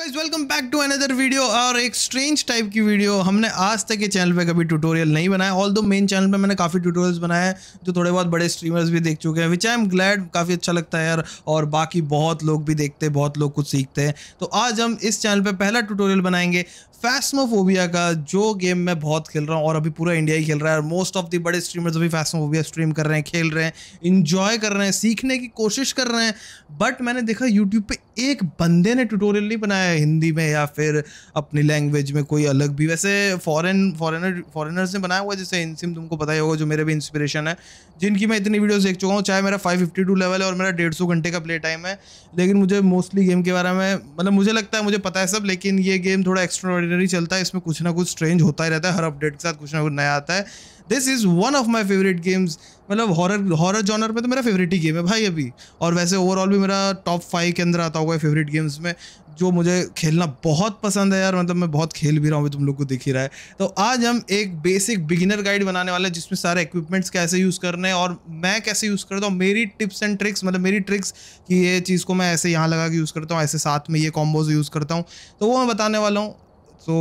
guys welcome back to another video और एक strange type की वीडियो हमने आज तक के चैनल पे कभी ट्यूटोरियल नहीं बनाया ऑल दो मेन चैनल पे मैंने काफ़ी ट्यूटोरियल्स बनाए हैं जो थोड़े बहुत बड़े स्ट्रीमर्स भी देख चुके हैं विच आई एम ग्लैड काफ़ी अच्छा लगता है यार और बाकी बहुत लोग भी देखते हैं बहुत लोग कुछ सीखते हैं तो आज हम इस चैनल पर पहला टूटोरियल बनाएंगे फैसमोफोबिया का जो गेम मैं बहुत खेल रहा हूँ और अभी पूरा इंडिया ही खेल रहा है और मोस्ट ऑफ दी बड़े स्ट्रीमर्स अभी फैसमोफोबिया स्ट्रीम कर रहे हैं खेल रहे हैं इन्जॉय कर रहे हैं सीखने की कोशिश कर रहे हैं बट मैंने देखा यूट्यूब पे एक बंदे ने ट्यूटोरियल नहीं बनाया हिंदी में या फिर अपनी लैंग्वेज में कोई अलग भी वैसे फॉरन फॉरनर फॉरनर्स ने बनाया हुआ जैसे इनसिम तुमको पता ही होगा जो मेरे भी इंस्पिरेशन है जिनकी मैं इतनी वीडियोज़ देख चुका हूँ चाहे मेरा टू लेवल है और मेरा सौ घंटे का प्ले टाइम है लेकिन मुझे मोस्टली गेम के बारे में मतलब मुझे लगता है मुझे पता है सब लेकिन ये गेम थोड़ा एक्स्ट्रा ऑर्डिनरी चलता है इसमें कुछ ना कुछ स्ट्रेंज होता ही रहता है हर अपडेट के साथ कुछ ना कुछ नया आता है this is one of my favourite games मतलब हॉरर हॉरर जॉनर में तो मेरा फेवरेट ही गेम है भाई अभी और वैसे ओवरऑल भी मेरा टॉप फाइव के अंदर आता हुआ है फेवरेट गेम्स में जो मुझे खेलना बहुत पसंद है यार मतलब मैं बहुत खेल भी रहा हूँ तुम लोग को दिख ही रहा है तो आज हम एक बेसिक बिगिनर गाइड बनाने वाले हैं जिसमें सारे इक्विपमेंट्स कैसे यूज़ करने हैं और मैं कैसे यूज़ करता हूँ मेरी टिप्स एंड ट्रिक्स मतलब मेरी ट्रिक्स कि ये चीज़ को मैं ऐसे यहाँ लगा के यूज़ करता हूँ ऐसे साथ में ये कॉम्बोज यूज़ करता हूँ तो वो मैं बताने वाला हूँ सो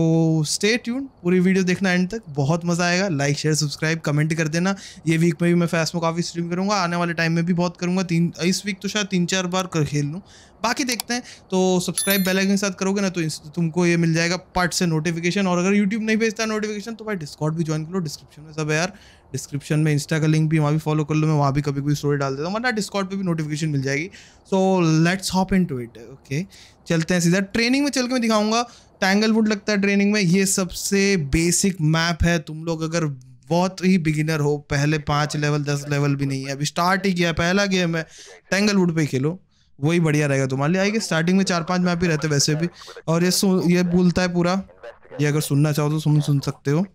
स्टे ट्यून पूरी वीडियो देखना एंड तक बहुत मज़ा आएगा लाइक शेयर सब्सक्राइब कमेंट कर देना ये वीक में भी मैं फैस काफ़ी स्ट्रीम करूँगा आने वाले टाइम में भी बहुत करूँगा तीन इस वीक तो शायद तीन चार बार कर खेल लूँ बाकी देखते हैं तो सब्सक्राइब बेल आइकन के साथ करोगे ना तो तुमको ये मिल जाएगा पार्ट से नोटिफिकेशन और अगर यूट्यूब नहीं भेजता नोटिफिकेशन तो भाई डिस्कॉट भी ज्वाइन कर लो डिस्क्रिप्शन में सब यार डिस्क्रिप्शन में इंस्टा का लिंक भी वहाँ भी फॉलो कर लो मैं वहाँ भी कभी कोई स्टोरी डाल देता हूँ वरना डिस्कॉट पर भी नोटिफिकेशन मिल जाएगी so let's hop into it okay चलते हैं सीधा ट्रेनिंग में चल के मैं दिखाऊंगा टैंगलवुड लगता है ट्रेनिंग में ये सबसे बेसिक मैप है तुम लोग अगर बहुत ही बिगिनर हो पहले पाँच लेवल दस लेवल भी नहीं है अभी स्टार्ट ही किया पहला गेम है टैंगलवुड पे खेलो वही बढ़िया रहेगा तुम्हारे लिए आएगी स्टार्टिंग में चार पांच मैप ही रहते वैसे भी और ये ये बोलता है पूरा ये अगर सुनना चाहो तो सुन सुन सकते हो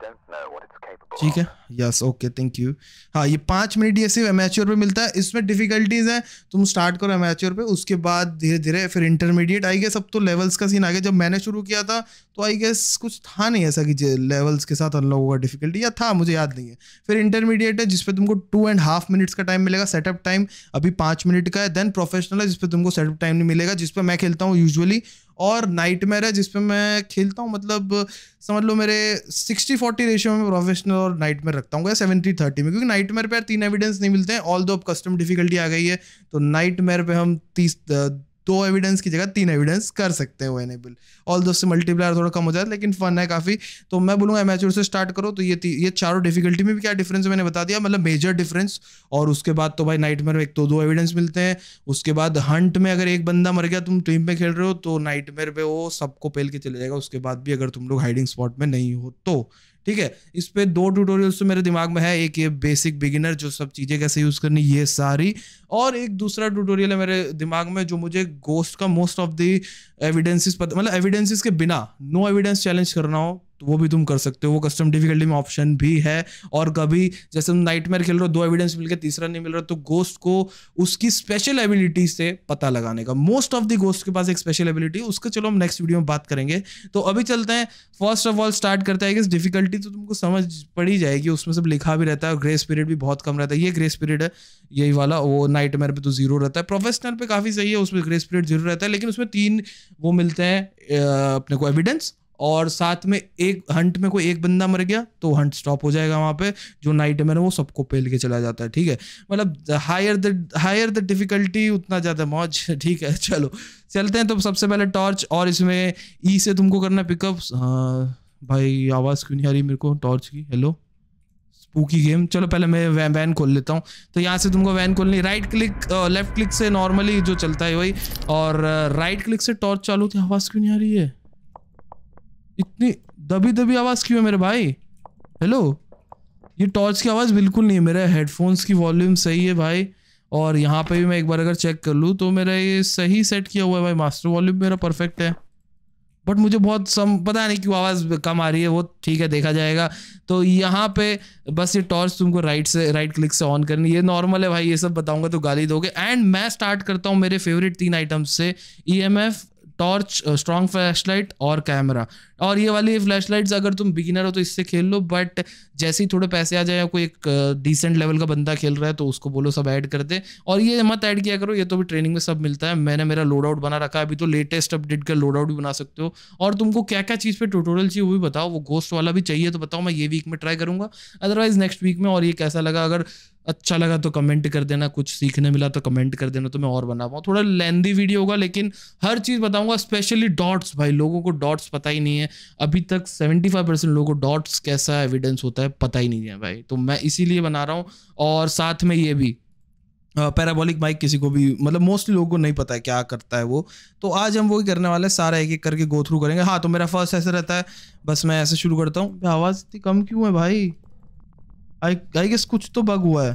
ठीक है यस ओके थैंक यू हाँ ये पाँच मिनट ये सिर्फ एमेच्योर पे मिलता है इसमें डिफिकल्टीज हैं तुम स्टार्ट करो एमेच्योर पे उसके बाद धीरे धीरे फिर इंटरमीडिएट आई गेस अब तो लेवल्स का सीन आ गया जब मैंने शुरू किया था तो आई गेस कुछ था नहीं ऐसा कि लेवल्स के साथ अनलॉक होगा डिफिकल्टी या था मुझे याद नहीं है फिर इंटरमीडिएट है जिसपे तुमको टू एंड हाफ मिनट्स का टाइम मिलेगा सेटअप टाइम अभी पाँच मिनट का है देन प्रोफेशनल है जिसपे तुमको सेटअप टाइम नहीं मिलेगा जिसपे मैं खेलता हूँ यूजअली और नाइट है जिसपे मैं खेलता हूँ मतलब समझ लो मेरे सिक्सटी फोर्टी रेशियो में प्रोफेशनल और नाइट रखता हूँ या सेवेंटी थर्टी में क्योंकि नाइट पे पर तीन एविडेंस नहीं मिलते हैं ऑल दो अब कस्टम डिफिकल्टी आ गई है तो नाइट मेर पे हम तीस दो एविडेंस की जगह तीन एविडेंस कर सकते हो एनेबल ऑल दो से मल्टीप्लायर थोड़ा कम हो जाए लेकिन फन है काफ़ी तो मैं बोलूँगा एमेच्योर से स्टार्ट करो तो ये ये चारों डिफिकल्टी में भी क्या डिफरेंस मैंने बता दिया मतलब मेजर डिफरेंस और उसके बाद तो भाई नाइट में एक तो दो एविडेंस मिलते हैं उसके बाद हंट में अगर एक बंदा मर गया तुम टीम में खेल रहे हो तो नाइट में वो सबको पेल के चले जाएगा उसके बाद भी अगर तुम लोग हाइडिंग स्पॉट में नहीं हो तो ठीक है इस पर दो ट्यूटोरियल्स तो मेरे दिमाग में है एक ये बेसिक बिगिनर जो सब चीज़ें कैसे यूज़ करनी ये सारी और एक दूसरा ट्यूटोरियल है मेरे दिमाग में जो मुझे गोस्ट का मोस्ट ऑफ द एविडेंसेस पता मतलब एविडेंसेस के बिना नो एविडेंस चैलेंज करना हो तो वो भी तुम कर सकते हो वो कस्टम डिफिकल्टी में ऑप्शन भी है और कभी जैसे तुम नाइट खेल रहे हो दो एविडेंस मिल तीसरा नहीं मिल रहा तो गोस्ट को उसकी स्पेशल एबिलिटी से पता लगाने का मोस्ट ऑफ द गोस्ट के पास एक स्पेशल एबिलिटी उसका चलो हम नेक्स्ट वीडियो में बात करेंगे तो अभी चलते हैं फर्स्ट ऑफ ऑल स्टार्ट करते हैं कि डिफिकल्टी तो तुमको समझ पड़ी जाएगी उसमें सब लिखा भी रहता है ग्रेस पीरियड भी बहुत कम रहता है ये ग्रेस पीरियड है यही वाला वो नाइट पे तो जीरो रहता है प्रोफेशनल पे काफ़ी सही है उसमें ग्रेस पीरियड जीरो रहता है लेकिन उसमें तीन वो मिलते हैं अपने को एविडेंस और साथ में एक हंट में कोई एक बंदा मर गया तो हंट स्टॉप हो जाएगा वहाँ पे जो नाइट में वो सबको पेल के चला जाता है ठीक है मतलब higher the higher the difficulty उतना ज़्यादा मौज ठीक है चलो चलते हैं तो सबसे पहले टॉर्च और इसमें ई e से तुमको करना पिकअप हाँ, भाई आवाज़ क्यों नहीं आ रही मेरे को टॉर्च की हेलो स्पूकी गेम चलो पहले मैं वैन वैन खोल लेता हूँ तो यहाँ से तुमको वैन खोलनी राइट क्लिक लेफ्ट क्लिक से नॉर्मली जो चलता है वही और राइट क्लिक से टॉर्च चालू थी आवाज़ क्यों नहीं आ रही है इतनी दबी दबी आवाज़ क्यों है मेरे भाई हेलो ये टॉर्च की आवाज़ बिल्कुल नहीं है मेरे हेडफोन्स की वॉल्यूम सही है भाई और यहाँ पे भी मैं एक बार अगर चेक कर लूँ तो मेरा ये सही सेट किया हुआ है भाई मास्टर वॉल्यूम मेरा परफेक्ट है बट मुझे बहुत सम पता नहीं क्यों आवाज़ कम आ रही है वो ठीक है देखा जाएगा तो यहाँ पे बस ये टॉर्च तुमको राइट से राइट क्लिक से ऑन करनी ये नॉर्मल है भाई ये सब बताऊंगा तो गाली दोगे एंड मैं स्टार्ट करता हूँ मेरे फेवरेट तीन आइटम्स से E M F torch strong flashlight और कैमरा और ये वाली फ्लैश लाइट अगर तुम बिगिनर हो तो इससे खेल लो बट जैसे ही थोड़े पैसे आ जाए या कोई एक डिसेंट uh, लेवल का बंदा खेल रहा है तो उसको बोलो सब ऐड कर दे और ये मत ऐड किया करो ये तो भी ट्रेनिंग में सब मिलता है मैंने मेरा लोड आउट बना रखा है अभी तो लेटेस्ट अपडेट का लोड आउट भी बना सकते हो और तुमको क्या क्या चीज़ पर ट्यूटोरियल चाहिए वो भी बताओ वो गोस्ट वाला भी चाहिए तो बताओ मैं ये वीक में ट्राई करूँगा अदरवाइज नेक्स्ट वीक में और ये कैसा लगा अगर अच्छा लगा तो कमेंट कर देना कुछ सीखने मिला तो कमेंट कर देना तो मैं और बना पाऊँ थोड़ा लेंदी वीडियो होगा लेकिन हर चीज़ बताऊंगा स्पेशली डॉट्स भाई लोगों को डॉट्स पता ही नहीं है अभी तक 75 परसेंट लोगों को डॉट्स कैसा एविडेंस होता है पता ही नहीं है भाई तो मैं इसीलिए बना रहा हूँ और साथ में ये भी पैराबॉलिक माइक किसी को भी मतलब मोस्टली लोगों को नहीं पता है क्या करता है वो तो आज हम वही करने वाले सारा एक एक करके गो थ्रू करेंगे हाँ तो मेरा फर्स्ट ऐसे रहता है बस मैं ऐसे शुरू करता हूँ आवाज़ इतनी कम क्यों है भाई आई आई गेस कुछ तो बग हुआ है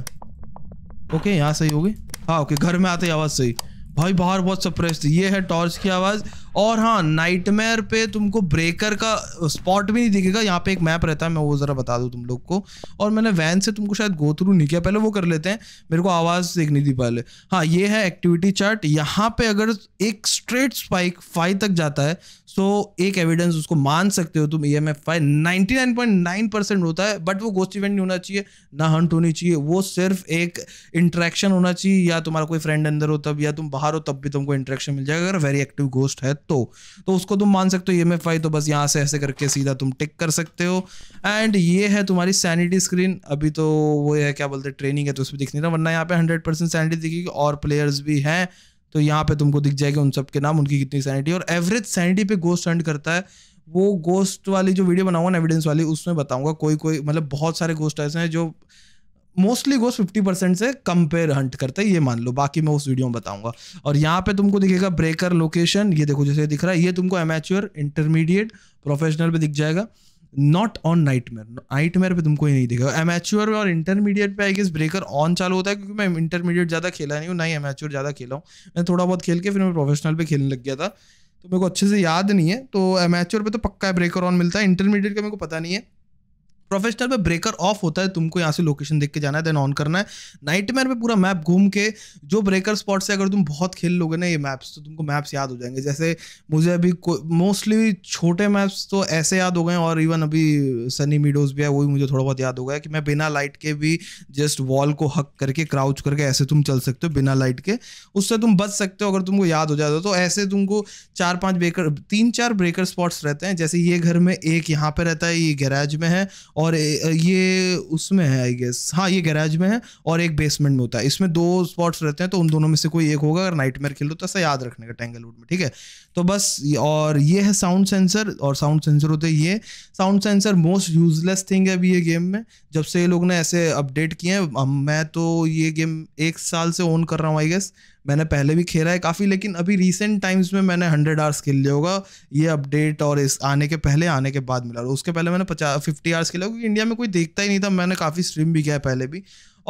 ओके यहाँ सही होगी हाँ ओके घर में आते ही आवाज़ सही भाई बाहर बहुत सप्रेस थी ये है टॉर्च की आवाज़ और हाँ नाइटमेयर पे तुमको ब्रेकर का स्पॉट भी नहीं दिखेगा यहाँ पे एक मैप रहता है मैं वो ज़रा बता दूँ तुम लोग को और मैंने वैन से तुमको शायद गो थ्रू नहीं किया पहले वो कर लेते हैं मेरे को आवाज़ देख नहीं थी पहले हाँ ये है एक्टिविटी चार्ट यहाँ पे अगर एक स्ट्रेट स्पाइक फाइव तक जाता है सो so, एक एविडेंस उसको मान सकते हो तुम E M F I ninety nine point nine percent होता है बट वो गोस्ट इवेंट नहीं होना चाहिए ना हंट होनी चाहिए वो सिर्फ एक इंट्रैक्शन होना चाहिए या तुम्हारा कोई फ्रेंड अंदर हो तब या तुम बाहर हो तब भी तुमको इंट्रैक्शन मिल जाएगा अगर वेरी एक्टिव गोस्ट है तो तो उसको तुम मान सकते हो ई एम एफ आई तो बस यहाँ से ऐसे करके सीधा तुम टिक कर सकते हो एंड ये है तुम्हारी सैनिटी स्क्रीन अभी तो वो है क्या बोलते ट्रेनिंग है तो उसमें दिख नहीं रहा वरना यहाँ पे हंड्रेड परसेंट सैनिटी दिखेगी और प्लेयर्स भी हैं तो यहाँ पे तुमको दिख जाएगा उन सब के नाम उनकी कितनी सैनिटी और एवरेज सैनिटी पे गोस्ट हंट करता है वो गोस्ट वाली जो वीडियो बनाऊंगा ना एविडेंस वाली उसमें बताऊंगा कोई कोई मतलब बहुत सारे गोस्ट ऐसे हैं जो मोस्टली गोस्ट फिफ्टी परसेंट से कंपेयर हंट करते हैं ये मान लो बाकी मैं उस वीडियो में बताऊंगा और यहाँ पे तुमको दिखेगा ब्रेकर लोकेशन ये देखो जैसे दिख रहा है ये तुमको एमेच्योर इंटरमीडिएट प्रोफेशनल पे दिख जाएगा नॉट ऑन नाइटमेयर नाइटमेयर पे तुमको ही नहीं एम एमेच्योर और इंटरमीडिएट पे आई गेस ब्रेकर ऑन चालू होता है क्योंकि मैं इंटरमीडिएट ज़्यादा खेला नहीं हूँ ना ही एमेच्योर ज़्यादा खेला हूँ मैं थोड़ा बहुत खेल के फिर मैं प्रोफेशनल पे खेलने लग गया था तो मेरे को अच्छे से याद नहीं है तो एमेच्योर पे तो पक्का है ब्रेकर ऑन मिलता है इंटरमीडिएट का मेरे को पता नहीं है प्रोफेशनल में ब्रेकर ऑफ होता है तुमको यहाँ से लोकेशन देख के जाना है देन ऑन करना है नाइट में पूरा मैप घूम के जो ब्रेकर स्पॉट से अगर तुम बहुत खेल लोगे ना ये मैप्स तो तुमको मैप्स याद हो जाएंगे जैसे मुझे अभी मोस्टली छोटे मैप्स तो ऐसे याद हो गए और इवन अभी सनी मीडोज भी है वो भी मुझे थोड़ा बहुत याद हो गया कि मैं बिना लाइट के भी जस्ट वॉल को हक करके क्राउच करके ऐसे तुम चल सकते हो बिना लाइट के उससे तुम बच सकते हो अगर तुमको याद हो जाता तो।, तो ऐसे तुमको चार पाँच ब्रेकर तीन चार ब्रेकर स्पॉट्स रहते हैं जैसे ये घर में एक यहाँ पर रहता है ये गैराज में है और ये उसमें है आई गेस हाँ ये गैराज में है और एक बेसमेंट में होता है इसमें दो स्पॉट्स रहते हैं तो उन दोनों में से कोई एक होगा अगर नाइट मेयर खेलो तो ऐसा याद रखने का टेंगलवुड में ठीक है तो बस और ये है साउंड सेंसर और साउंड सेंसर होते ये sound sensor most useless thing है अभी ये गेम में जब से ये लोग ने ऐसे अपडेट किए हैं मैं तो ये गेम एक साल से ऑन कर रहा हूँ आई गेस मैंने पहले भी खेला है काफ़ी लेकिन अभी रिसेंट टाइम्स में मैंने हंड्रेड आवर्स खेल लिया होगा ये अपडेट और इस आने के पहले आने के बाद मिला उसके पहले मैंने पचास फिफ्टी आवर्स खेला क्योंकि इंडिया में कोई देखता ही नहीं था मैंने काफ़ी स्ट्रीम भी किया है पहले भी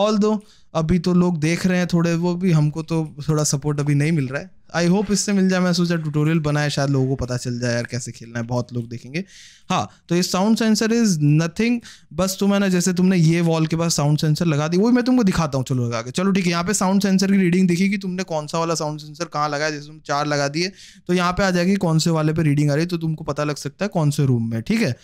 ऑल दो अभी तो लोग देख रहे हैं थोड़े वो भी हमको तो थोड़ा सपोर्ट अभी नहीं मिल रहा है आई होप इससे मिल जाए मैं सोचा ट्यूटोरियल बनाए शायद लोगों को पता चल जाए यार कैसे खेलना है बहुत लोग देखेंगे हाँ तो ये साउंड सेंसर इज नथिंग बस तुम है ना जैसे तुमने ये वॉल के पास साउंड सेंसर लगा दी वही मैं तुमको दिखाता हूँ चलो लगा के चलो ठीक है यहाँ पे साउंड सेंसर की रीडिंग दिखी कि तुमने कौन सा वाला साउंड सेंसर कहाँ लगाया जैसे तुम चार लगा दिए तो यहाँ पे आ जाएगी कौन से वाले पे रीडिंग आ रही तो तुमको पता लग सकता है कौन से रूम में ठीक है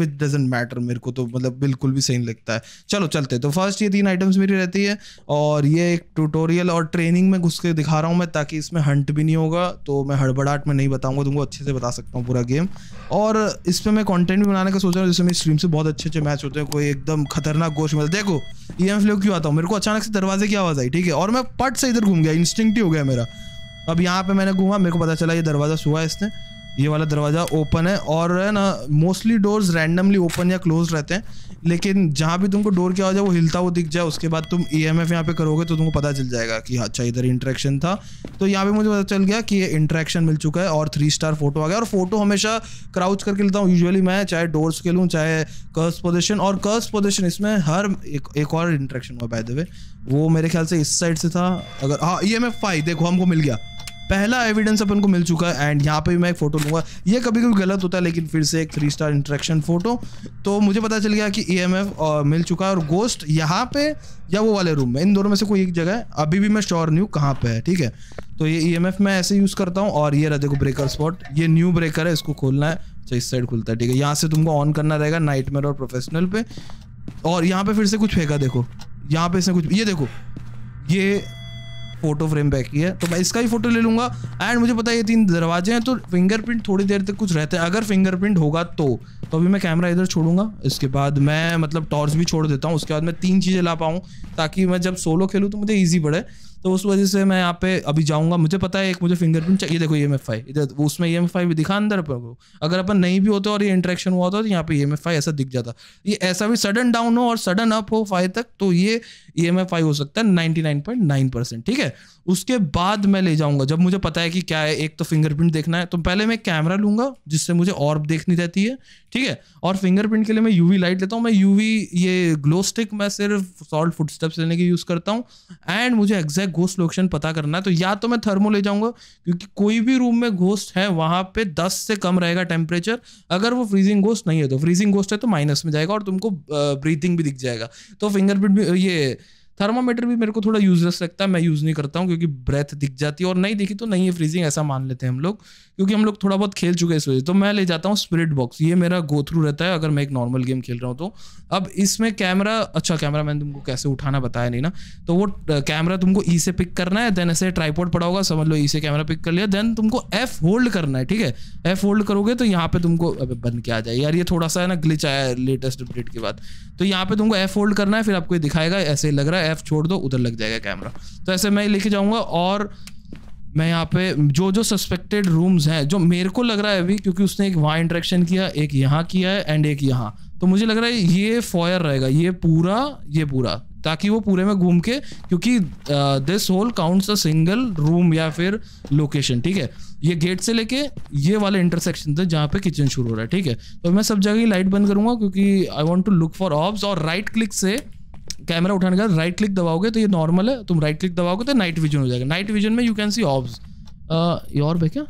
विच डजेंट मैटर मेरे को तो मतलब बिल्कुल भी सही लगता है चलो चलते तो फर्स्ट ये तीन आइटम्स मेरी रहती है और ये एक ट्यूटोरियल और ट्रेनिंग में घुस के दिखा रहा हूँ मैं ताकि इसमें हंट भी नहीं होगा तो मैं हड़बड़ाहट में नहीं बताऊंगा तुमको अच्छे से बता सकता हूँ पूरा गेम और इस पर मैं कंटेंट भी बनाने का सोच रहा हूँ जिसमें स्ट्रीम से बहुत अच्छे अच्छे मैच होते हैं कोई एकदम खतरनाक गोश मिलता देखो ई एम फ्लो क्यों आता हूँ मेरे को अचानक से दरवाजे की आवाज़ आई ठीक है और मैं पट से इधर घूम गया इंस्टिंग हो गया मेरा अब यहाँ पे मैंने घूमा मेरे को पता चला ये दरवाज़ा सुहा है इसने ये वाला दरवाज़ा ओपन है और है ना मोस्टली डोर्स रैंडमली ओपन या क्लोज रहते हैं लेकिन जहाँ भी तुमको डोर क्या हो जाए वो हिलता हुआ दिख जाए उसके बाद तुम ई e एम एफ यहाँ पे करोगे तो तुमको पता चल जाएगा कि हाँ, अच्छा इधर इंट्रैक्शन था तो यहाँ पे मुझे पता चल गया कि ये इंट्रैक्शन मिल चुका है और थ्री स्टार फोटो आ गया और फोटो हमेशा क्राउच करके लेता हूँ यूजुअली मैं चाहे डोर्स के लूँ चाहे कर्स पोजिशन और कर्स पोजिशन इसमें हर एक, एक और इंट्रैक्शन हुआ बाय द वे वो मेरे ख्याल से इस साइड से था अगर हाँ ई एम एफ फाइव देखो हमको मिल गया पहला एविडेंस अपन को मिल चुका है एंड यहाँ पे भी मैं एक फोटो लूंगा ये कभी कभी गलत होता है लेकिन फिर से एक थ्री स्टार इंट्रैक्शन फोटो तो मुझे पता चल गया कि ई एम एफ मिल चुका है और गोस्ट यहाँ पे या वो वाले रूम में इन दोनों में से कोई एक जगह है अभी भी मैं श्योर नहीं हूँ कहाँ पे है ठीक है तो ये ई एम एफ मैं ऐसे यूज़ करता हूँ और ये रहते को ब्रेकर स्पॉट ये न्यू ब्रेकर है इसको खोलना है अच्छा इस साइड खुलता है ठीक है यहाँ से तुमको ऑन करना रहेगा नाइट और प्रोफेशनल पे और यहाँ पे फिर से कुछ फेंका देखो यहाँ पे इसने कुछ ये देखो ये फोटो फ्रेम पे की है तो मैं इसका ही फोटो ले लूंगा एंड मुझे पता है ये तीन दरवाजे हैं तो फिंगरप्रिंट थोड़ी देर तक कुछ रहते हैं अगर फिंगरप्रिंट होगा तो तो अभी मैं कैमरा इधर छोड़ूंगा इसके बाद मैं मतलब टॉर्च भी छोड़ देता हूँ उसके बाद मैं तीन चीज़ें ला पाऊँ ताकि मैं जब सोलो खेलूँ तो मुझे ईजी पड़े तो उस वजह से मैं यहाँ पे अभी जाऊँगा मुझे पता है एक मुझे फिंगरप्रिंट चाहिए देखो ई एम एफ आई इधर उसमें ई एम एफ आई भी दिखा अंदर पर अगर अपन नहीं भी होते और ये इंटरेक्शन हुआ होता तो यहाँ पे ई एम एफ आई ऐसा दिख जाता ये ऐसा भी सडन डाउन हो और सडन अप हो फाइव तक तो ये ई एम एफ आई हो सकता है ninety nine point nine percent ठीक है उसके बाद मैं ले जाऊंगा जब मुझे पता है कि क्या है एक तो फिंगरप्रिंट देखना है तो पहले मैं कैमरा लूंगा जिससे मुझे और देखनी रहती है ठीक है और फिंगरप्रिंट के लिए मैं यूवी लाइट लेता हूँ मैं यूवी ये ग्लो स्टिक मैं सिर्फ सॉल्ट फुट स्टेप्स लेने की यूज़ करता हूँ एंड मुझे एग्जैक्ट घोस्ट लोकेशन पता करना है तो या तो मैं थर्मो ले जाऊँगा क्योंकि कोई भी रूम में घोस्ट है वहाँ पे दस से कम रहेगा टेम्परेचर अगर वो फ्रीजिंग घोस्ट नहीं है तो फ्रीजिंग घोस्ट है तो माइनस में जाएगा और तुमको ब्रीथिंग भी दिख जाएगा तो फिंगरप्रिंट भी ये थर्मामीटर भी मेरे को थोड़ा यूजलेस लगता है मैं यूज़ नहीं करता हूँ क्योंकि ब्रेथ दिख जाती है और नहीं दिखी तो नहीं है फ्रीजिंग ऐसा मान लेते हैं हम लोग क्योंकि हम लोग थोड़ा बहुत खेल चुके हैं इस वजह तो मैं ले जाता हूँ स्प्रिट बॉक्स ये मेरा गो थ्रू रहता है अगर मैं एक नॉर्मल गेम खेल रहा हूँ तो अब इसमें कैमरा अच्छा कैमरा मैंने तुमको कैसे उठाना बताया नहीं ना तो वो कैमरा तुमको ई e से पिक करना है देन ऐसे ट्राईपोर्ड पड़ा होगा समझ लो ई e से कैमरा पिक कर लिया देन तुमको एफ होल्ड करना है ठीक है एफ होल्ड करोगे तो यहाँ पे तुमको बन के आ जाए यार ये थोड़ा सा है ना ग्लिच आया लेटेस्ट अपडेट के बाद तो यहाँ पे तुमको एफ होल्ड करना है फिर आपको दिखाएगा ऐसे लग रहा है एफ छोड़ दो उधर लग जाएगा कैमरा तो ऐसे मैं लेके जाऊंगा और मैं यहाँ पे जो जो सस्पेक्टेड रूम्स हैं जो मेरे को लग रहा है अभी क्योंकि उसने एक वहाँ इंट्रेक्शन किया एक यहाँ किया है एंड एक यहाँ तो मुझे लग रहा है ये फॉयर रहेगा ये पूरा ये पूरा ताकि वो पूरे में घूम के क्योंकि this whole counts a single room या फिर लोकेशन ठीक है ये गेट से लेके ये वाले इंटरसेक्शन तक जहाँ पे किचन शुरू हो रहा है ठीक है तो मैं सब जगह ही लाइट बंद करूंगा क्योंकि I want to look for orbs और राइट क्लिक से कैमरा उठाने के बाद राइट क्लिक दबाओगे तो ये नॉर्मल है तुम राइट क्लिक दबाओगे तो नाइट विजन हो जाएगा नाइट विजन में यू कैन सी ऑब्स और भाई क्या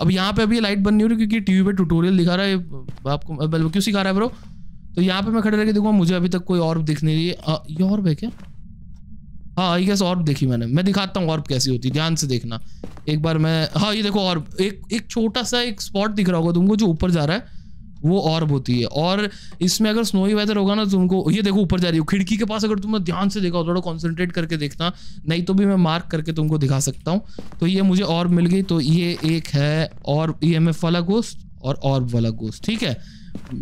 अब यहाँ पे अभी लाइट बन नहीं हो रही क्योंकि टीवी पे ट्यूटोरियल दिखा रहा है आपको क्यों सिखा रहा है ब्रो तो यहाँ पे मैं खड़े रहकर के देखूँगा मुझे अभी तक कोई और दिख नहीं रही है ये और भाई क्या हाँ आई गैस ऑर्ब देखी मैंने मैं दिखाता हूँ ऑर्ब कैसी होती है ध्यान से देखना एक बार मैं हाँ ये देखो ऑर्ब एक एक छोटा सा एक स्पॉट दिख रहा होगा तुमको जो ऊपर जा रहा है वो और होती है और इसमें अगर स्नोई वेदर होगा ना तुमको ये देखो ऊपर जा रही हो खिड़की के पास अगर तुमने ध्यान से देखा हो थोड़ा कॉन्सेंट्रेट करके देखना नहीं तो भी मैं मार्क करके तुमको दिखा सकता हूँ तो ये मुझे और मिल गई तो ये एक है और ये एम एफ वाला गोश्त और ऑर्ब वाला गोश्त ठीक है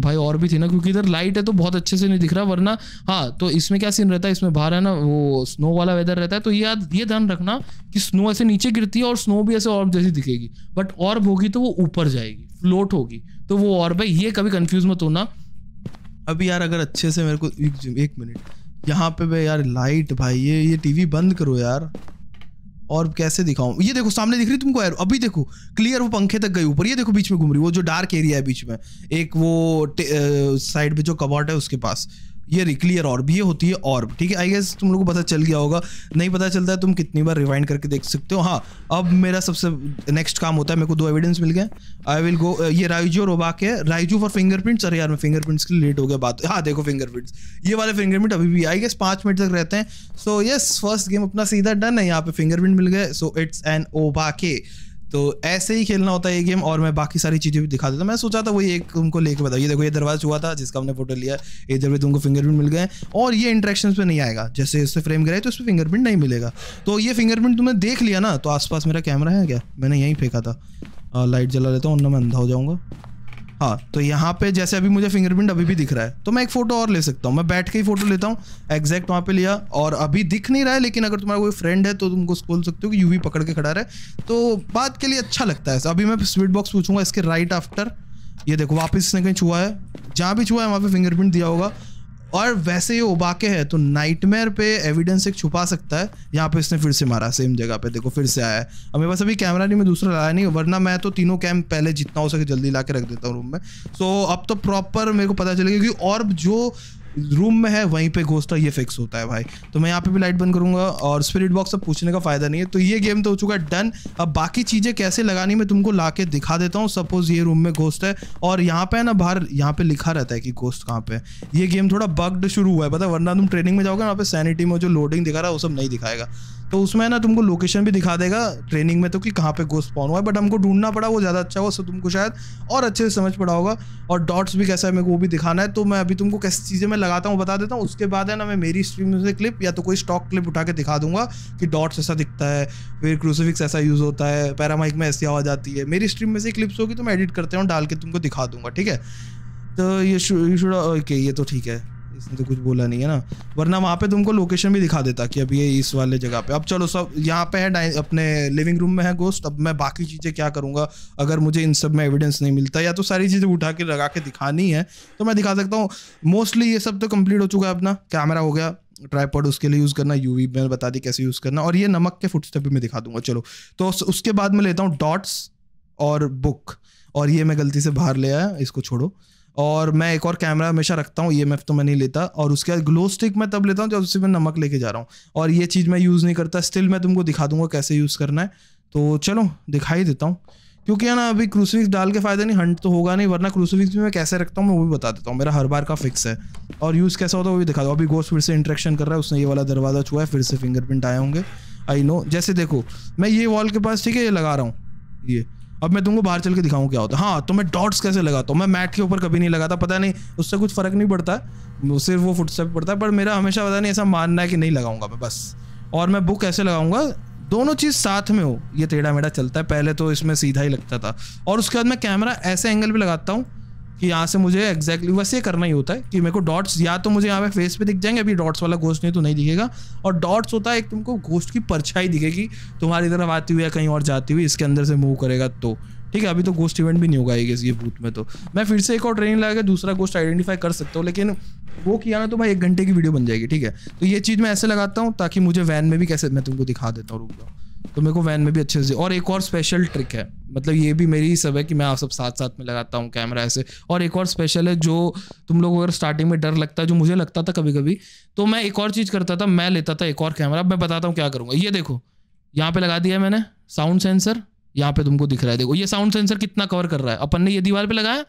भाई और भी थी ना क्योंकि इधर लाइट है तो बहुत अच्छे से नहीं दिख रहा वरना हाँ तो इसमें क्या सीन रहता है इसमें बाहर है ना वो स्नो वाला वेदर रहता है तो ये याद ये ध्यान रखना कि स्नो ऐसे नीचे गिरती है और स्नो भी ऐसे और जैसी दिखेगी बट और होगी तो वो ऊपर जाएगी फ्लोट होगी तो वो और भाई ये कभी कन्फ्यूज मत होना अभी यार अगर अच्छे से मेरे को एक, एक मिनट यहाँ पे भाई यार लाइट भाई ये ये टीवी बंद करो यार और कैसे दिखाऊं ये देखो सामने दिख रही तुमको अभी देखो क्लियर वो पंखे तक गई ऊपर ये देखो बीच में घूम रही वो जो डार्क एरिया है बीच में एक वो साइड पे जो कबाट है उसके पास ये रिक्लियर ऑर्ब ये होती है ऑर्ब ठीक है आई गेस तुम लोग को पता चल गया होगा नहीं पता चलता है तुम कितनी बार रिवाइंड करके देख सकते हो हाँ अब मेरा सबसे नेक्स्ट काम होता है मेरे को दो एविडेंस मिल गए आई विल गो ये और ओबाक है राइजू फॉर फिंगरप्रिंट्स अरे यार मैं फिंगरप्रिंट्स के लिए लेट हो गया बात हाँ देखो फिंगरप्रिंट्स ये वाले फिंगरप्रिंट अभी भी आई गेस पाँच मिनट तक रहते हैं सो यस फर्स्ट गेम अपना सीधा डन है यहाँ पे फिंगरप्रिंट मिल गए सो इट्स एन ओबाके तो ऐसे ही खेलना होता है ये गेम और मैं बाकी सारी चीज़ें भी दिखा देता मैं सोचा था वही एक तुमको लेके बताओ ये देखो ये दरवाज़ा हुआ था जिसका हमने फोटो लिया इधर भी तुमको फिंगरप्रिंट मिल गए और ये इंट्रेक्शन पे नहीं आएगा जैसे इससे फ्रेम गिराए तो उस पर फिंगरप्रिंट नहीं मिलेगा तो ये फिंगरप्रिंट तुमने देख लिया ना तो आसपास मेरा कैमरा है क्या मैंने यहीं फेंका था लाइट जला लेता हूँ उनमें मैं अंधा हो जाऊँगा हाँ तो यहाँ पे जैसे अभी मुझे फिंगरप्रिंट अभी भी दिख रहा है तो मैं एक फोटो और ले सकता हूँ मैं बैठ के ही फोटो लेता हूँ एग्जैक्ट वहाँ पे लिया और अभी दिख नहीं रहा है लेकिन अगर तुम्हारा कोई फ्रेंड है तो तुम उसको खोल सकते हो कि यूवी पकड़ के खड़ा रहे तो बात के लिए अच्छा लगता है अभी मैं स्वीट बॉक्स पूछूंगा इसके राइट आफ्टर ये देखो वापस इसने कहीं छुआ है जहाँ भी छुआ है वहाँ पे फिंगरप्रिंट दिया होगा और वैसे ही उबाके है तो नाइटमेयर पे एविडेंस एक छुपा सकता है यहाँ पे इसने फिर से मारा सेम जगह पे देखो फिर से आया है अब मेरे पास अभी कैमरा नहीं मैं दूसरा लाया नहीं वरना मैं तो तीनों कैम पहले जितना हो सके जल्दी ला के रख देता हूँ रूम में सो so, अब तो प्रॉपर मेरे को पता चलेगा क्योंकि और जो रूम में है वहीं पे घोस्ट ये फिक्स होता है भाई तो मैं यहाँ पे भी लाइट बंद करूंगा और स्पिरिट बॉक्स अब पूछने का फायदा नहीं है तो ये गेम तो हो चुका है डन अब बाकी चीज़ें कैसे लगानी मैं तुमको ला के दिखा देता हूँ सपोज ये रूम में घोस्ट है और यहाँ पे है ना बाहर यहाँ पे लिखा रहता है कि घोस्ट कहाँ पे ये गेम थोड़ा बग्ड शुरू हुआ है पता वरना तुम ट्रेनिंग में जाओगे यहाँ पे सैनिटी में जो लोडिंग दिखा रहा है वो सब नहीं दिखाएगा तो उसमें ना तुमको लोकेशन भी दिखा देगा ट्रेनिंग में तो कि कहाँ पे गो स्पॉन हुआ है बट हमको ढूंढना पड़ा वो ज़्यादा अच्छा हुआ सो तुमको शायद और अच्छे से समझ पड़ा होगा और डॉट्स भी कैसा है मेरे को वो भी दिखाना है तो मैं अभी तुमको कैसी चीज़ें मैं लगाता हूँ बता देता हूँ उसके बाद है ना मैं मेरी स्ट्रीम से क्लिप या तो कोई स्टॉक क्लिप उठा के दिखा दूंगा कि डॉट्स ऐसा दिखता है फिर क्रूसिफिक्स ऐसा यूज़ होता है पैरामाइक में ऐसी आवाज़ आती है मेरी स्ट्रीम में से क्लिप्स होगी तो मैं एडिट करते हूँ डाल के तुमको दिखा दूंगा ठीक है तो ये शुड ओके ये तो ठीक है इसने तो कुछ बोला नहीं है ना वरना वहाँ पे तुमको लोकेशन भी दिखा देता कि अब ये इस वाले जगह पे अब चलो सब यहाँ पे है अपने लिविंग रूम में है गोस्ट अब मैं बाकी चीज़ें क्या करूँगा अगर मुझे इन सब में एविडेंस नहीं मिलता या तो सारी चीज़ें उठा के लगा के दिखानी है तो मैं दिखा सकता हूँ मोस्टली ये सब तो कम्प्लीट हो चुका है अपना कैमरा हो गया ट्राईपॉड उसके लिए यूज़ करना यूवी मैंने बता दी कैसे यूज़ करना और ये नमक के फुटस्टेप भी मैं दिखा दूंगा चलो तो उसके बाद मैं लेता हूँ डॉट्स और बुक और ये मैं गलती से बाहर ले आया इसको छोड़ो और मैं एक और कैमरा हमेशा रखता हूँ ई e एम तो मैं नहीं लेता और उसके बाद ग्लो स्टिक मैं तब लेता हूँ जब उससे मैं नमक लेके जा रहा हूँ और ये चीज़ मैं यूज़ नहीं करता स्टिल मैं तुमको दिखा दूंगा कैसे यूज़ करना है तो चलो दिखाई देता हूँ क्योंकि है ना अभी क्रूसविक्स डाल के फ़ायदा नहीं हंट तो होगा नहीं वरना क्रूसविक्स भी मैं कैसे रखता हूँ मैं वो भी बता देता हूँ मेरा हर बार का फिक्स है और यूज़ कैसा होता है वो भी दिखा दो अभी गोश्त फिर से इंट्रेक्शन कर रहा है उसने ये वाला दरवाज़ा छुआ है फिर से फिंगरप्रिंट आए होंगे आई नो जैसे देखो मैं ये वॉल के पास ठीक है ये लगा रहा हूँ ये अब मैं तुमको बाहर चल के दिखाऊँ क्या होता है हाँ तो मैं डॉट्स कैसे लगाता हूँ मैं मैट के ऊपर कभी नहीं लगाता पता नहीं उससे कुछ फ़र्क नहीं पड़ता सिर्फ वो फुटस्टेप पड़ता है पर मेरा हमेशा पता नहीं ऐसा मानना है कि नहीं लगाऊंगा मैं बस और मैं बुक ऐसे लगाऊंगा दोनों चीज़ साथ में हो ये टेढ़ा मेढ़ा चलता है पहले तो इसमें सीधा ही लगता था और उसके बाद मैं कैमरा ऐसे एंगल पे लगाता हूँ कि यहाँ से मुझे एक्जैक्टली exactly, वैसे ये करना ही होता है कि मेरे को डॉट्स या तो मुझे यहाँ पे फेस पे दिख जाएंगे अभी डॉट्स वाला गोश्त नहीं तो नहीं दिखेगा और डॉट्स होता है एक तुमको गोश्त की परछाई दिखेगी तुम्हारी तरफ आती हुई या कहीं और जाती हुई इसके अंदर से मूव करेगा तो ठीक है अभी तो गोस्ट इवेंट भी नहीं होगा इस ये बूथ में तो मैं फिर से एक और ट्रेनिंग लगा के दूसरा गोस्ट आइडेंटिफाई कर सकता हूँ लेकिन वो किया ना तो भाई एक घंटे की वीडियो बन जाएगी ठीक है तो ये चीज़ मैं ऐसे लगाता हूँ ताकि मुझे वैन में भी कैसे मैं तुमको दिखा देता हूँ रुक जाऊँ तो मेरे को वैन में भी अच्छे से और एक और स्पेशल ट्रिक है मतलब ये भी मेरी ही सब है कि मैं आप सब साथ साथ में लगाता हूँ कैमरा ऐसे और एक और स्पेशल है जो तुम लोग अगर स्टार्टिंग में डर लगता है जो मुझे लगता था कभी कभी तो मैं एक और चीज़ करता था मैं लेता था एक और कैमरा मैं बताता हूँ क्या करूँगा ये देखो यहाँ पे लगा दिया मैंने साउंड सेंसर यहाँ पे तुमको दिख रहा है देखो ये साउंड सेंसर कितना कवर कर रहा है अपन ने ये दीवार पे लगाया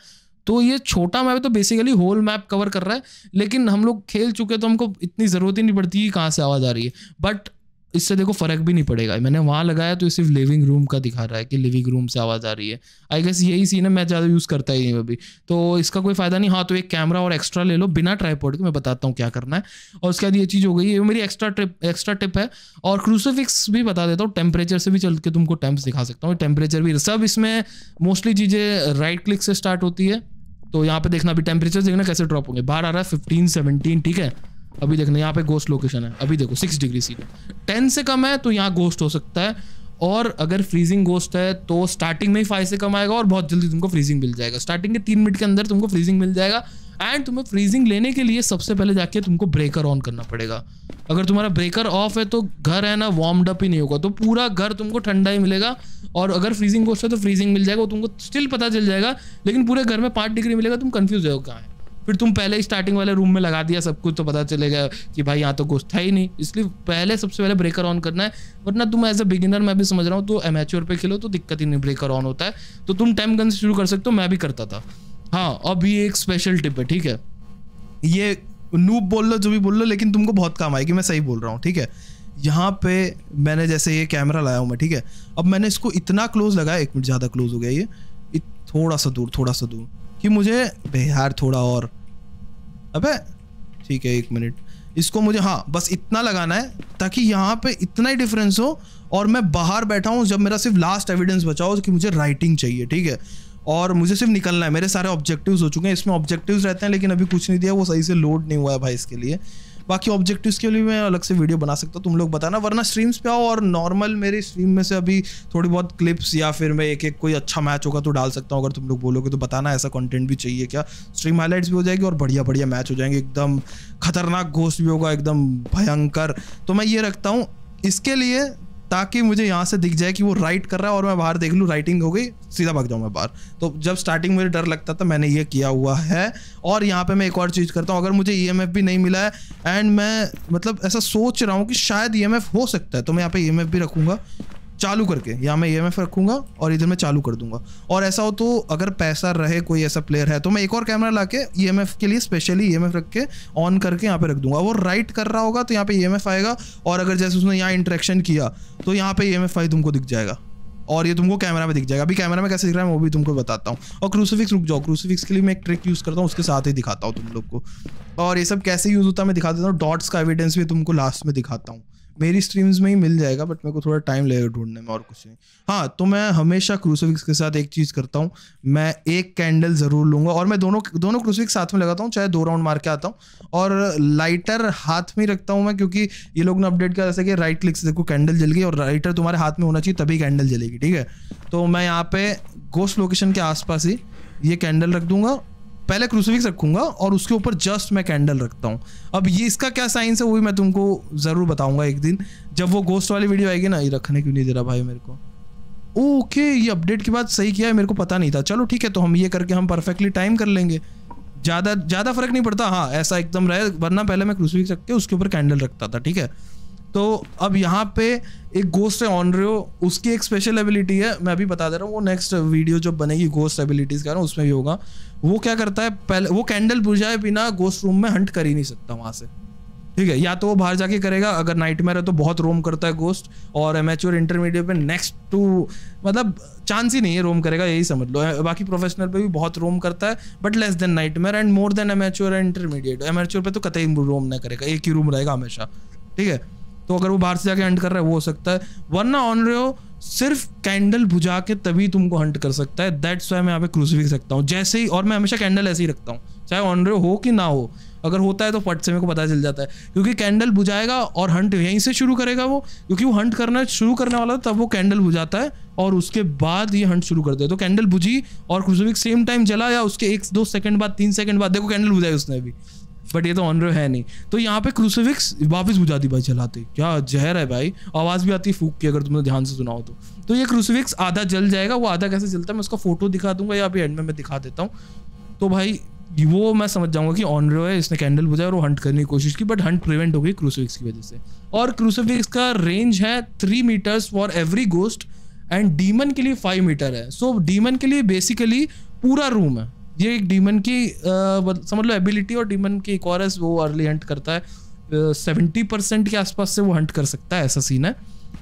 तो ये छोटा मैप तो बेसिकली होल मैप कवर कर रहा है लेकिन हम लोग खेल चुके तो हमको इतनी ज़रूरत ही नहीं पड़ती कि कहाँ से आवाज़ आ रही है बट इससे देखो फर्क भी नहीं पड़ेगा मैंने वहां लगाया तो सिर्फ लिविंग रूम का दिखा रहा है कि लिविंग रूम से आवाज़ आ रही है आई गेस यही सीन है मैं ज़्यादा यूज़ करता ही नहीं अभी तो इसका कोई फ़ायदा नहीं हाँ तो एक कैमरा और एक्स्ट्रा ले लो बिना ट्राईपोर्ड के मैं बताता हूँ क्या करना है और उसके बाद ये चीज़ हो गई ये मेरी एक्स्ट्रा ट्रिप एक्स्ट्रा टिप है और क्रूसोफिक्स भी बता देता हूँ टेम्परेचर से भी चल के तुमको टेम्प्स दिखा सकता हूँ टेम्परेचर भी सब इसमें मोस्टली चीज़ें राइट क्लिक से स्टार्ट होती है तो यहाँ पे देखना अभी टेम्परेचर देखना कैसे ड्रॉप होंगे बाहर आ रहा है फिफ्टीन सेवनटीन ठीक है अभी देखना यहाँ पे गोस्ट लोकेशन है अभी देखो सिक्स डिग्री सी टेन से कम है तो यहाँ गोस्ट हो सकता है और अगर फ्रीजिंग गोस्ट है तो स्टार्टिंग में ही फाइव से कम आएगा और बहुत जल्दी तुमको फ्रीजिंग मिल जाएगा स्टार्टिंग के तीन मिनट के अंदर तुमको फ्रीजिंग मिल जाएगा एंड तुम्हें फ्रीजिंग लेने के लिए सबसे पहले जाके तुमको ब्रेकर ऑन करना पड़ेगा अगर तुम्हारा ब्रेकर ऑफ है तो घर है ना वार्म अप ही नहीं होगा तो पूरा घर तुमको ठंडा ही मिलेगा और अगर फ्रीजिंग गोस्ट है तो फ्रीजिंग मिल जाएगा वो तुमको स्टिल पता चल जाएगा लेकिन पूरे घर में पाँच डिग्री मिलेगा तुम कन्फ्यूज हो कहाँ है फिर तुम पहले ही स्टार्टिंग वाले रूम में लगा दिया सब कुछ तो पता चलेगा कि भाई यहाँ तो कुछ था ही नहीं इसलिए पहले सबसे पहले ब्रेकर ऑन करना है वरना तुम एज अ बिगिनर मैं भी समझ रहा हूँ तो एमेच्योर पे खेलो तो दिक्कत ही नहीं ब्रेकर ऑन होता है तो तुम टाइम गन से शुरू कर सकते हो मैं भी करता था हाँ अब ये एक स्पेशल टिप है ठीक है ये नूब बोल लो जो भी बोल लो लेकिन तुमको बहुत काम आएगी मैं सही बोल रहा हूँ ठीक है यहाँ पे मैंने जैसे ये कैमरा लाया हूँ मैं ठीक है अब मैंने इसको इतना क्लोज लगाया एक मिनट ज़्यादा क्लोज हो गया ये थोड़ा सा दूर थोड़ा सा दूर कि मुझे बेहार थोड़ा और अबे ठीक है एक मिनट इसको मुझे हाँ बस इतना लगाना है ताकि यहाँ पे इतना ही डिफरेंस हो और मैं बाहर बैठा हूँ जब मेरा सिर्फ लास्ट एविडेंस बचा हो कि मुझे राइटिंग चाहिए ठीक है और मुझे सिर्फ निकलना है मेरे सारे ऑब्जेक्टिव्स हो चुके हैं इसमें ऑब्जेक्टिव्स रहते हैं लेकिन अभी कुछ नहीं दिया वो सही से लोड नहीं हुआ है भाई इसके लिए बाकी ऑब्जेक्टिव्स के लिए मैं अलग से वीडियो बना सकता हूँ तुम लोग बताना वरना स्ट्रीम्स पे आओ और नॉर्मल मेरे स्ट्रीम में से अभी थोड़ी बहुत क्लिप्स या फिर मैं एक एक कोई अच्छा मैच होगा तो डाल सकता हूँ अगर तुम लोग बोलोगे तो बताना ऐसा कॉन्टेंट भी चाहिए क्या स्ट्रीम हाईलाइट्स भी हो जाएगी और बढ़िया बढ़िया मैच हो जाएंगे एकदम खतरनाक घोष भी होगा एकदम भयंकर तो मैं ये रखता हूँ इसके लिए ताकि मुझे यहाँ से दिख जाए कि वो राइट कर रहा है और मैं बाहर देख लूँ राइटिंग हो गई सीधा भाग जाऊँ मैं बाहर तो जब स्टार्टिंग मुझे डर लगता था मैंने ये किया हुआ है और यहाँ पर मैं एक और चीज़ करता हूँ अगर मुझे ई e भी नहीं मिला है एंड मैं मतलब ऐसा सोच रहा हूँ कि शायद ई e हो सकता है तो मैं यहाँ पर ई e भी रखूँगा चालू करके यहाँ मैं ई एम रखूंगा और इधर मैं चालू कर दूंगा और ऐसा हो तो अगर पैसा रहे कोई ऐसा प्लेयर है तो मैं एक और कैमरा ला के ई के लिए स्पेशली ई रख के ऑन करके यहाँ पे रख दूंगा वो राइट कर रहा होगा तो यहाँ पे ई आएगा और अगर जैसे उसने यहाँ इंट्रैक्शन किया तो यहाँ पे ई एम तुमको दिख जाएगा और ये तुमको कैमरा में दिख जाएगा अभी कैमरा में कैसे दिख रहा है वो भी तुमको बताता हूँ और क्रूसीफिक्स रुक जाओ क्रूसीफिक्स के लिए मैं एक ट्रिक यूज़ करता हूँ उसके साथ ही दिखाता हूँ तुम लोग को और ये सब कैसे यूज़ होता है मैं दिखा देता हूँ डॉट्स का एविडेंस भी तुमको लास्ट में दिखाता हूँ मेरी स्ट्रीम्स में ही मिल जाएगा बट मेरे को थोड़ा टाइम लगेगा ढूंढने में और कुछ नहीं हाँ तो मैं हमेशा क्रूसोविक्स के साथ एक चीज़ करता हूँ मैं एक कैंडल ज़रूर लूँगा और मैं दोनों दोनों क्रूसोविक्स साथ में लगाता हूँ चाहे दो राउंड मार के आता हूँ और लाइटर हाथ में रखता हूँ मैं क्योंकि ये लोग ने अपडेट किया जैसे कि राइट क्लिक से देखो कैंडल जल गई और राइटर तुम्हारे हाथ में होना चाहिए तभी कैंडल जलेगी ठीक है तो मैं यहाँ पे गोस्ट लोकेशन के आसपास ही ये कैंडल रख दूंगा पहले क्रूसिफिक्स रखूंगा और उसके ऊपर जस्ट मैं कैंडल रखता हूँ अब ये इसका क्या साइंस है वो भी मैं तुमको ज़रूर बताऊंगा एक दिन जब वो गोस्ट वाली वीडियो आएगी ना ये रखने क्यों नहीं दे रहा भाई मेरे को ओके ये अपडेट के बाद सही किया है मेरे को पता नहीं था चलो ठीक है तो हम ये करके हम परफेक्टली टाइम कर लेंगे ज़्यादा ज़्यादा फर्क नहीं पड़ता हाँ ऐसा एकदम रहे वरना पहले मैं क्रूसिफिक्स रख के उसके ऊपर कैंडल रखता था ठीक है तो अब यहाँ पे एक गोस्ट है ऑनरियो उसकी एक स्पेशल एबिलिटी है मैं अभी बता दे रहा हूँ वो नेक्स्ट वीडियो जो बनेगी गोस्ट एबिलिटीज का ना उसमें भी होगा वो क्या करता है पहले वो कैंडल बुझाए बिना गोस्ट रूम में हंट कर ही नहीं सकता वहाँ से ठीक है या तो वो बाहर जाके करेगा अगर नाइट है तो बहुत रोम करता है गोस्ट और एमेच्योर इंटरमीडिएट पे नेक्स्ट टू मतलब चांस ही नहीं है रोम करेगा यही समझ लो बाकी प्रोफेशनल पे भी बहुत रोम करता है but less than night and more than amateur and intermediate amateur पे तो कतई रोम ना करेगा एक ही रूम रहेगा हमेशा ठीक है तो अगर वो बाहर से जाके हंट कर रहा है वो हो सकता है वरना ऑन ऑनरियो सिर्फ कैंडल बुझा के तभी तुमको हंट कर सकता है दैट्स वाई मैं यहाँ पे क्रूसिफिक्स रखता हूँ जैसे ही और मैं हमेशा कैंडल ऐसे ही रखता हूँ चाहे ऑन ऑनरियो हो कि ना हो अगर होता है तो फट से मेरे को पता चल जाता है क्योंकि कैंडल बुझाएगा और हंट यहीं से शुरू करेगा वो क्योंकि वो हंट करना शुरू करने वाला था तब वो कैंडल बुझाता है और उसके बाद ये हंट शुरू करते हैं तो कैंडल बुझी और क्रूसिफिक्स सेम टाइम जला या उसके एक दो सेकंड बाद तीन सेकंड बाद देखो कैंडल बुझाई उसने भी बट ये तो ऑनर है नहीं तो यहाँ पे क्रूसिफिक्स वापस बुझा दी भाई जलाते क्या जहर है भाई आवाज़ भी आती है फूक की अगर तुमने ध्यान से सुना हो तो तो ये क्रूसिफिक्स आधा जल जाएगा वो आधा कैसे जलता है मैं उसका फोटो दिखा दूंगा या अभी एंड में मैं दिखा देता हूँ तो भाई वो मैं समझ जाऊंगा कि ऑनर है इसने कैंडल बुझा और वो हंट करने की कोशिश की बट हंट प्रिवेंट हो गई क्रूसिफिक्स की वजह से और क्रूसिफिक्स का रेंज है three metres for every ghost and demon के लिए फाइव मीटर है सो so, डीमन के लिए बेसिकली पूरा रूम है ये एक डीमन की आ, समझ लो एबिलिटी और डीमन की एक और वो अर्ली हंट करता है सेवेंटी परसेंट के आसपास से वो हंट कर सकता है ऐसा सीन है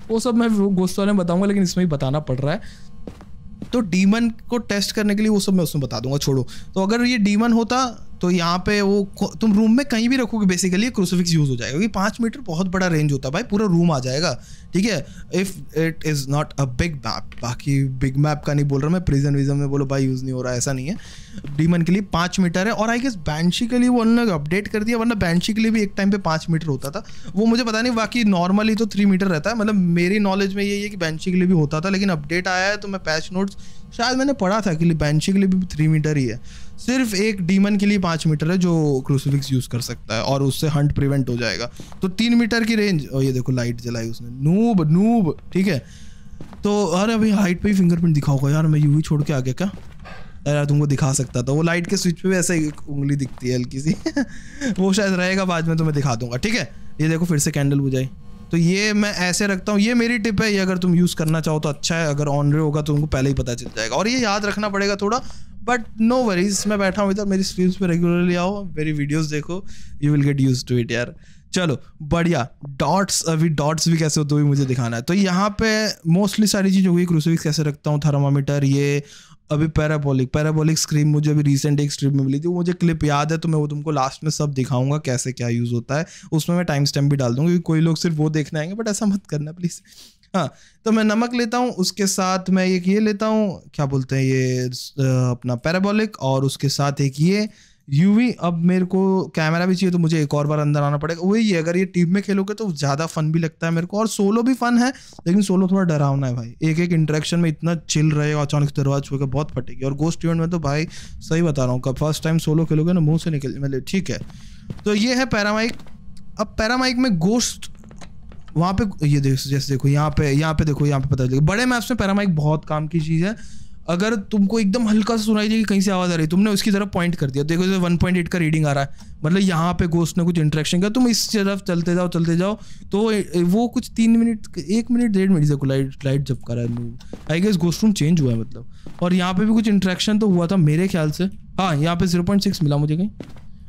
वो सब मैं गोश्त वाले में बताऊंगा लेकिन इसमें भी बताना पड़ रहा है तो डीमन को टेस्ट करने के लिए वो सब मैं उसमें बता दूंगा छोड़ो तो अगर ये डीमन होता तो यहाँ पे वो तुम रूम में कहीं भी रखोगे बेसिकली क्रूसिफिक्स यूज़ हो जाएगा क्योंकि पाँच मीटर बहुत बड़ा रेंज होता है भाई पूरा रूम आ जाएगा ठीक है if it is not a big map बाकी बिग मैप का नहीं बोल रहा मैं प्रिजन विजन में बोलो भाई यूज़ नहीं हो रहा ऐसा नहीं है डीमन के लिए पाँच मीटर है और आई गेस बैंशी के लिए वो उन्होंने अपडेट कर दिया वरना बैंशी के लिए भी एक टाइम पे पाँच मीटर होता था वो मुझे पता नहीं बाकी नॉर्मली तो थ्री मीटर रहता है मतलब मेरी नॉलेज में यही है कि बैंशी के लिए भी होता था लेकिन अपडेट आया है तो मैं पैच नोट्स शायद मैंने पढ़ा था कि बैंशी के लिए भी थ्री मीटर ही है सिर्फ एक डीमन के लिए पाँच मीटर है जो क्रूसिफिक्स यूज कर सकता है और उससे हंट प्रिवेंट हो जाएगा तो तीन मीटर की रेंज और ये देखो लाइट जलाई उसने नूब नूब ठीक है तो अरे अभी हाइट पे ही फिंगरप्रिंट दिखाओ यार मैं यूवी छोड़ के आ गया क्या यार तुमको दिखा सकता था वो लाइट के स्विच पे भी ऐसे उंगली दिखती है हल्की सी वो शायद रहेगा बाद में तो मैं दिखा दूंगा ठीक है ये देखो फिर से कैंडल बुझाई तो ये मैं ऐसे रखता हूँ ये मेरी टिप है ये अगर तुम यूज़ करना चाहो तो अच्छा है अगर ऑन रे होगा तो तुमको पहले ही पता चल जाएगा और ये याद रखना पड़ेगा थोड़ा बट नो वरीज मैं बैठा हूँ इधर मेरी स्ट्रीम्स पे रेगुलरली आओ मेरी वीडियोस देखो you will get used to it यार चलो बढ़िया डॉट्स अभी डॉट्स भी कैसे होते हुए मुझे दिखाना है तो यहाँ पे मोस्टली सारी चीज़ हो गई कैसे रखता हूँ थर्मामीटर ये अभी पैराबोलिक पैराबोलिक स्क्रीन मुझे अभी रिसेंट एक स्ट्रीम में मिली थी वो मुझे क्लिप याद है तो मैं वो तुमको लास्ट में सब दिखाऊंगा कैसे क्या यूज़ होता है उसमें मैं टाइम स्टैम्प भी डाल दूंगा क्योंकि कोई लोग सिर्फ वो देखने आएंगे बट ऐसा मत करना प्लीज़ हाँ तो मैं नमक लेता हूँ उसके साथ मैं एक ये लेता हूँ क्या बोलते हैं ये अपना पैराबोलिक और उसके साथ एक ये यूवी अब मेरे को कैमरा भी चाहिए तो मुझे एक और बार अंदर आना पड़ेगा वही अगर ये टीम में खेलोगे तो ज़्यादा फन भी लगता है मेरे को और सोलो भी फन है लेकिन सोलो थोड़ा डरावना है भाई एक एक इंटरेक्शन में इतना चिल रहेगा अचानक दरवाज छू बहुत फटेगी और गोस्ट इवेंट में तो भाई सही बता रहा हूँ कब फर्स्ट टाइम सोलो खेलोगे ना मुँह से निकल मैं मतलब ठीक है तो ये है पैरामाइक अब पैरामाइक में गोस्ट वहाँ पे ये देख जैसे देखो यहाँ पे यहाँ पे देखो यहाँ पे पता चलेगा बड़े मैप्स में पैरामाइक बहुत काम की चीज़ है अगर तुमको एकदम हल्का सा सुनाई देगी कहीं से आवाज़ आ रही तुमने उसकी तरफ पॉइंट कर दिया देखो जैसे वन पॉइंट एट का रीडिंग आ रहा है मतलब यहाँ पे गोस्ट ने कुछ इंट्रैक्शन किया तुम इस तरफ चलते जाओ चलते जाओ तो वो कुछ तीन मिनट एक मिनट डेढ़ मिनट देखो लाइट लाइट जब करा है I guess ghost room change हुआ है मतलब और यहाँ पे भी कुछ इंट्रैक्शन तो हुआ था मेरे ख्याल से हाँ यहाँ पे जीरो मिला मुझे कहीं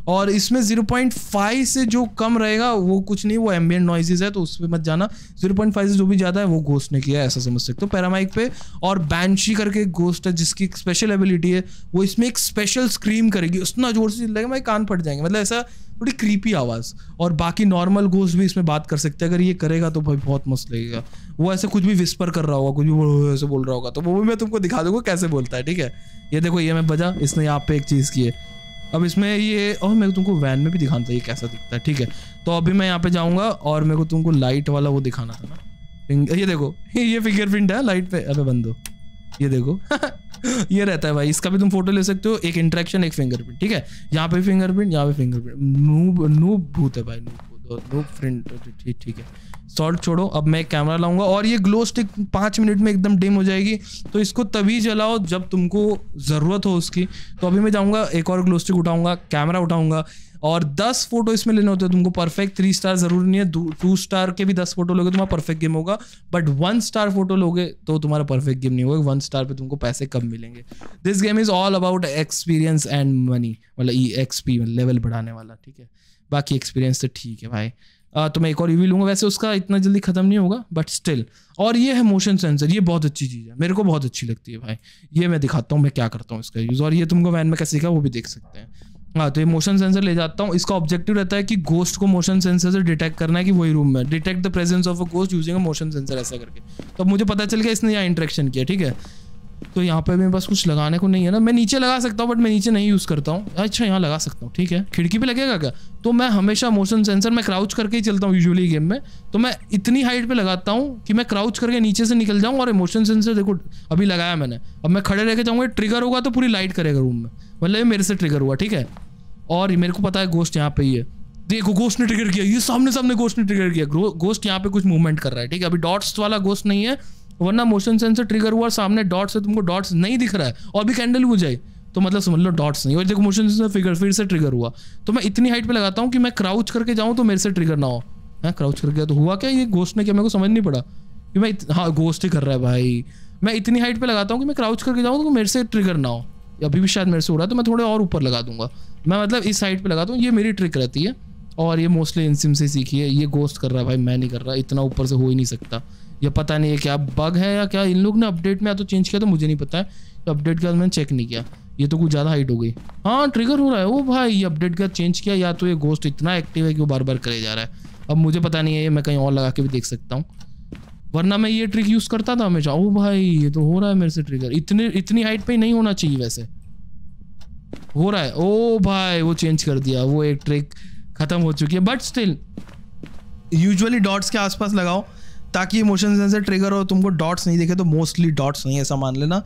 और इसमें 0.5 से जो कम रहेगा वो कुछ नहीं वो एम्बियन नॉइजेज है तो उस पर मत जाना 0.5 से जो भी ज़्यादा है वो घोस्ट ने किया ऐसा समझ सकते हो पैरामाइक तो पे और बैंशी करके एक घोस्ट है जिसकी स्पेशल एबिलिटी है वो इसमें एक स्पेशल स्क्रीम करेगी उतना जोर से लगेगा भाई कान फट जाएंगे मतलब ऐसा थोड़ी क्रीपी आवाज़ और बाकी नॉर्मल घोस्ट भी इसमें बात कर सकते हैं अगर ये करेगा तो भाई बहुत मस्त लगेगा वो ऐसे कुछ भी विस्पर कर रहा होगा कुछ भी ऐसे बोल रहा होगा तो वो भी मैं तुमको दिखा दूंगा कैसे बोलता है ठीक है ये देखो ये मैं बजा इसने यहाँ पे एक चीज़ की है अब इसमें ये और मेरे को तुमको वैन में भी दिखाना था ये कैसा दिखता है ठीक है तो अभी मैं यहाँ पे जाऊँगा और मेरे को तुमको लाइट वाला वो दिखाना था ना ये देखो ये फिंगर प्रिंट है लाइट पे अबे बंदो ये देखो ये रहता है भाई इसका भी तुम फोटो ले सकते हो एक इंट्रैक्शन एक फिंगरप्रिंट ठीक है यहाँ पे फिंगरप्रिंट यहाँ पे फिंगरप्रिंट नूब नूब भूत है भाई नूब नूब प्रिंट ठीक है सॉल्ट छोड़ो अब मैं कैमरा लाऊंगा और ये ग्लो स्टिक पाँच मिनट में एकदम डिम हो जाएगी तो इसको तभी जलाओ जब तुमको ज़रूरत हो उसकी तो अभी मैं जाऊँगा एक और ग्लो स्टिक उठाऊँगा कैमरा उठाऊँगा और दस फोटो इसमें लेने होते हैं तुमको परफेक्ट थ्री स्टार जरूर नहीं है टू स्टार के भी दस फोटो लोगे तुम्हारा परफेक्ट गेम होगा बट वन स्टार फोटो लोगे तो तुम्हारा परफेक्ट गेम नहीं होगा वन स्टार पे तुमको पैसे कम मिलेंगे this game is all about experience and money मतलब ई एक्सपी लेवल बढ़ाने वाला ठीक है बाकी एक्सपीरियंस तो ठीक है भाई आ, तो मैं एक और यूवी लूँगा वैसे उसका इतना जल्दी ख़त्म नहीं होगा बट स्टिल और ये है मोशन सेंसर ये बहुत अच्छी चीज़ है मेरे को बहुत अच्छी लगती है भाई ये मैं दिखाता हूँ मैं क्या करता हूँ इसका यूज़ और ये तुमको वैन में कैसे सीखा वो भी देख सकते हैं हाँ तो ये मोशन सेंसर ले जाता हूँ इसका ऑब्जेक्टिव रहता है कि गोस्ट को मोशन सेंसर से डिटेक्ट करना है कि वही रूम में detect the presence of a ghost using a motion sensor ऐसा करके तो मुझे पता चल गया इसने यहाँ इंट्रेक्शन किया ठीक है तो यहाँ पे मेरे बस कुछ लगाने को नहीं है ना मैं नीचे लगा सकता हूँ बट मैं नीचे नहीं यूज़ करता हूँ अच्छा यहाँ लगा सकता हूँ ठीक है खिड़की पे लगेगा क्या तो मैं हमेशा मोशन सेंसर में क्राउच करके ही चलता हूँ यूजुअली गेम में तो मैं इतनी हाइट पे लगाता हूँ कि मैं क्राउच करके नीचे से निकल जाऊँ और मोशन सेंसर देखो अभी लगाया मैंने अब मैं खड़े रहकर जाऊँगा ट्रिगर होगा तो पूरी लाइट करेगा रूम में मतलब मेरे से ट्रिगर हुआ ठीक है और मेरे को पता है गोश्त यहाँ पे ही है देखो गोस्ट ने ट्रिगर किया ये सामने सामने गोस्ट ने ट्रिगर किया गोस्ट यहाँ पे कुछ मूवमेंट कर रहा है ठीक है अभी डॉट्स वाला गोस्ट नहीं है वरना मोशन सेंसर ट्रिगर हुआ सामने डॉट्स है तुमको डॉट्स नहीं दिख रहा है और भी कैंडल हो जाए तो मतलब समझ लो डॉट्स नहीं और देखो मोशन सेंसर फिगर फिर से ट्रिगर हुआ तो मैं इतनी हाइट पर लगाता हूँ कि मैं क्राउच करके जाऊँ तो मेरे से ट्रिगर ना हो हाँ क्राउच करके तो हुआ क्या ये गोश्त ने क्या मेरे को समझ नहीं पड़ा कि मैं हाँ गोश्त ही कर रहा है भाई मैं इतनी हाइट पर लगाता हूँ कि मैं क्राउच करके जाऊँ तो मेरे से ट्रिगर ना हो अभी भी शायद मेरे से हो रहा है तो मैं थोड़े और ऊपर लगा दूंगा मैं मतलब इस साइड पे लगाता हूँ ये मेरी ट्रिक रहती है और ये मोस्टली इन सिम से सीखी है ये गोस्ट कर रहा है भाई मैं नहीं कर रहा इतना ऊपर से हो ही नहीं सकता या पता नहीं है क्या बग है या क्या इन लोग ने अपडेट में या तो चेंज किया तो मुझे नहीं पता है तो अपडेट के बाद मैंने चेक नहीं किया ये तो कुछ ज़्यादा हाइट हो गई हाँ ट्रिगर हो रहा है वो भाई ये अपडेट का चेंज किया या तो ये गोस्ट इतना एक्टिव है कि वो बार बार करे जा रहा है अब मुझे पता नहीं है मैं कहीं और लगा के भी देख सकता हूँ वरना मैं ये ट्रिक यूज़ करता था हमेशा ओ भाई ये तो हो रहा है मेरे से ट्रिगर इतने इतनी हाइट पे नहीं होना चाहिए वैसे हो रहा है ओ भाई वो चेंज कर दिया वो एक ट्रिक ख़त्म हो चुकी है बट स्टिल यूजली डॉट्स के आसपास लगाओ ताकि इमोशन सेंसर ट्रिगर हो तुमको डॉट्स नहीं देखे तो मोस्टली डॉट्स नहीं ऐसा मान लेना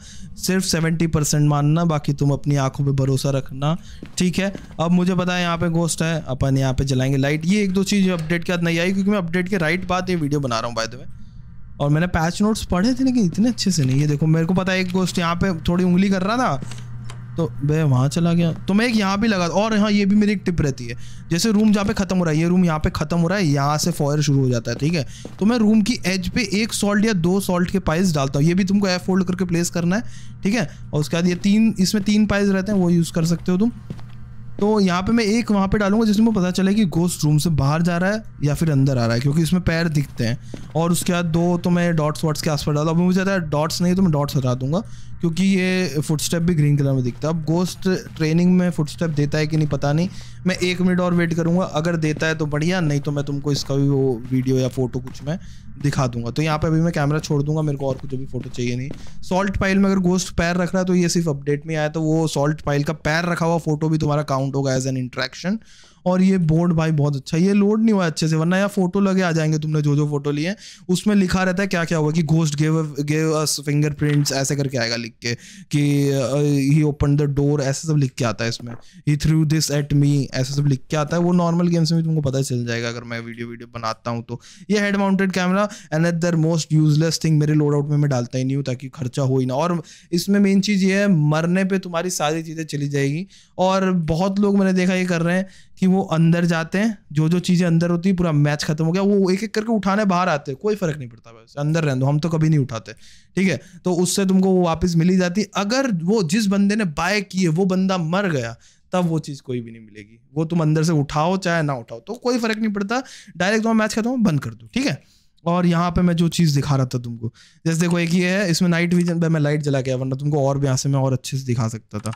सिर्फ सेवेंटी परसेंट मानना बाकी तुम अपनी आंखों पे भरोसा रखना ठीक है अब मुझे पता है यहाँ पे गोस्ट है अपन यहाँ पे जलाएंगे लाइट ये एक दो चीज़ अपडेट के बाद नहीं आई क्योंकि मैं अपडेट के राइट बाद ये वीडियो बना रहा हूँ बाय द वे और मैंने पैच नोट्स पढ़े थे लेकिन इतने अच्छे से नहीं ये देखो मेरे को पता है एक गोस्ट यहाँ पे थोड़ी उंगली कर रहा था तो मैं वहाँ चला गया तो मैं एक यहाँ भी लगा और हाँ ये भी मेरी एक टिप रहती है जैसे रूम जहाँ पे ख़त्म हो रहा है ये रूम यहाँ पे ख़त्म हो रहा है यहाँ से फॉयर शुरू हो जाता है ठीक है तो मैं रूम की एज पे एक सॉल्ट या दो सॉल्ट के पाइल्स डालता हूँ ये भी तुमको एफ फोल्ड करके प्लेस करना है ठीक है और उसके बाद ये तीन इसमें तीन पाइल्स रहते हैं वो यूज़ कर सकते हो तुम तो यहाँ पे मैं एक वहाँ पे डालूंगा जिसमें मुझे पता चले कि गोस्ट रूम से बाहर जा रहा है या फिर अंदर आ रहा है क्योंकि इसमें पैर दिखते हैं और उसके बाद दो तो मैं डॉट्स वॉट्स के आसपास डाला अब मुझे ज़्यादा डॉट्स नहीं तो मैं डॉट्स हटा दूंगा क्योंकि ये फुटस्टेप भी ग्रीन कलर में दिखता है अब गोस्ट ट्रेनिंग में फुटस्टेप देता है कि नहीं पता नहीं मैं एक मिनट और वेट करूंगा अगर देता है तो बढ़िया नहीं तो मैं तुमको इसका भी वो वीडियो या फोटो कुछ मैं दिखा दूंगा तो यहाँ पे अभी मैं कैमरा छोड़ दूंगा मेरे को और कुछ अभी फोटो चाहिए नहीं सॉल्ट पाइल में अगर गोस्ट पैर रख रहा है तो ये सिर्फ अपडेट में आया तो वो सॉल्ट पाइल का पैर रखा हुआ फोटो भी तुम्हारा काउंट होगा एज एन इंट्रैक्शन और ये बोर्ड भाई बहुत अच्छा ये लोड नहीं हुआ अच्छे से वरना यार फोटो लगे आ जाएंगे तुमने जो जो फोटो लिए उसमें लिखा रहता है क्या क्या हुआ कि ghost gave gave us fingerprints ऐसे करके आएगा लिख के कि ही ओपन द डोर ऐसे सब लिख के आता है इसमें ही थ्रू दिस एट मी ऐसे सब लिख के आता है वो नॉर्मल गेम्स में भी तुमको पता चल जाएगा अगर मैं वीडियो वीडियो बनाता हूँ तो ये head mounted camera and at the most useless thing मेरे लोड आउट में मैं डालता ही नहीं हूँ ताकि खर्चा हो ही ना और इसमें मेन चीज़ ये है मरने पर तुम्हारी सारी चीज़ें चली जाएगी और बहुत लोग मैंने देखा ये कर रहे हैं कि वो अंदर जाते हैं जो जो चीज़ें अंदर होती है पूरा मैच खत्म हो गया वो एक एक करके उठाने बाहर आते हैं कोई फर्क नहीं पड़ता वैसे अंदर रहने दो हम तो कभी नहीं उठाते ठीक है तो उससे तुमको वो वापस मिली जाती अगर वो जिस बंदे ने बाय किए वो बंदा मर गया तब वो चीज़ कोई भी नहीं मिलेगी वो तुम अंदर से उठाओ चाहे ना उठाओ तो कोई फर्क नहीं पड़ता डायरेक्ट तुम्हारा मैच खत्म हो बंद कर दो ठीक है और यहाँ पे मैं जो चीज़ दिखा रहा था तुमको जैसे देखो एक ये है इसमें नाइट विजन पर मैं लाइट जला के वरना तुमको और भी यहाँ से मैं और अच्छे से दिखा सकता था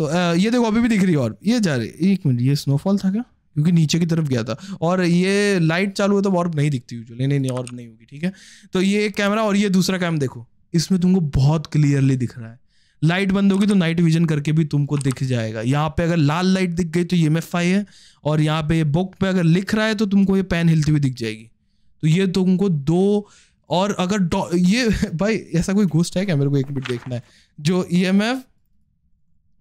तो ये देखो अभी भी दिख रही है और ये जा रही एक मिनट ये स्नोफॉल था क्या क्योंकि नीचे की तरफ गया था और ये लाइट चालू है तो ऑर्ब नहीं दिखती हुई नहीं नहीं ऑर्ब नहीं होगी ठीक है तो ये एक कैमरा और ये दूसरा कैमरा देखो इसमें तुमको बहुत क्लियरली दिख रहा है लाइट बंद होगी तो नाइट विजन करके भी तुमको दिख जाएगा यहाँ पे अगर लाल लाइट दिख गई तो ये एम है और यहाँ पे बुक पे अगर लिख रहा है तो तुमको ये पेन हिलती हुई दिख जाएगी तो ये तुमको दो और अगर ये भाई ऐसा कोई घोस्ट है क्या मेरे को एक मिनट देखना है जो E M F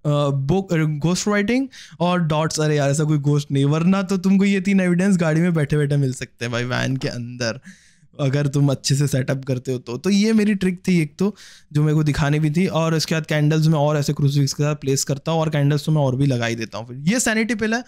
book ghost writing और डॉट्स अरे यार ऐसा कोई गोस्ट नहीं वरना तो तुमको ये तीन एविडेंस गाड़ी में बैठे बैठे मिल सकते हैं भाई वैन के अंदर अगर तुम अच्छे से सेटअप करते हो तो तो ये मेरी ट्रिक थी एक तो जो मेरे को दिखाने भी थी और इसके बाद कैंडल्स में और ऐसे क्रूसिफिक्स के साथ प्लेस करता हूँ और कैंडल्स तो मैं और भी लगा ही देता हूँ फिर ये सैनिटी पिल है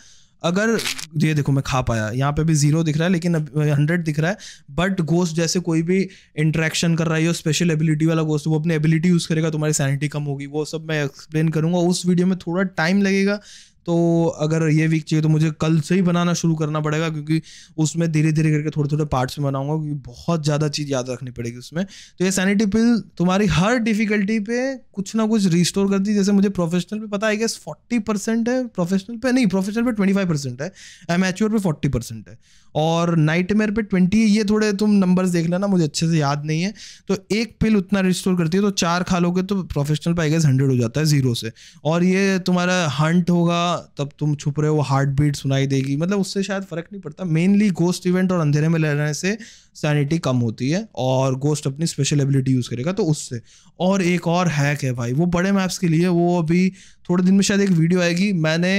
अगर ये देखो मैं खा पाया यहाँ पे भी जीरो दिख रहा है लेकिन अब हंड्रेड दिख रहा है बट गोस्ट जैसे कोई भी इंट्रैक्शन कर रहा है या स्पेशल एबिलिटी वाला गोस्ट वो अपनी एबिलिटी यूज़ करेगा तुम्हारी सैनिटी कम होगी वो सब मैं एक्सप्लेन करूँगा उस वीडियो में थोड़ा टाइम लगेगा तो अगर ये वीक चाहिए तो मुझे कल से ही बनाना शुरू करना पड़ेगा क्योंकि उसमें धीरे धीरे करके थोड़े थोड़े पार्ट्स में बनाऊंगा क्योंकि बहुत ज़्यादा चीज़ याद रखनी पड़ेगी उसमें तो ये सैनिटी पिल तुम्हारी हर डिफिकल्टी पे कुछ ना कुछ रिस्टोर करती है जैसे मुझे प्रोफेशनल पे पता है गैस फोर्टी परसेंट है प्रोफेशनल पे नहीं प्रोफेशनल पे ट्वेंटी फाइव परसेंट है एमेच्योर पे फोर्टी परसेंट है और नाइटमेयर पे ट्वेंटी ये थोड़े तुम नंबर्स देख लेना मुझे अच्छे से याद नहीं है तो एक पिल उतना रिस्टोर करती है तो चार खा लोगे तो प्रोफेशनल पे आई गेस हंड्रेड हो जाता है जीरो से और ये तुम्हारा हंट होगा होगा तब तुम छुप रहे हो हार्ट बीट सुनाई देगी मतलब उससे शायद फ़र्क नहीं पड़ता मेनली गोस्ट इवेंट और अंधेरे में रहने से सैनिटी कम होती है और गोस्ट अपनी स्पेशल एबिलिटी यूज़ करेगा तो उससे और एक और हैक है भाई वो बड़े मैप्स के लिए वो अभी थोड़े दिन में शायद एक वीडियो आएगी मैंने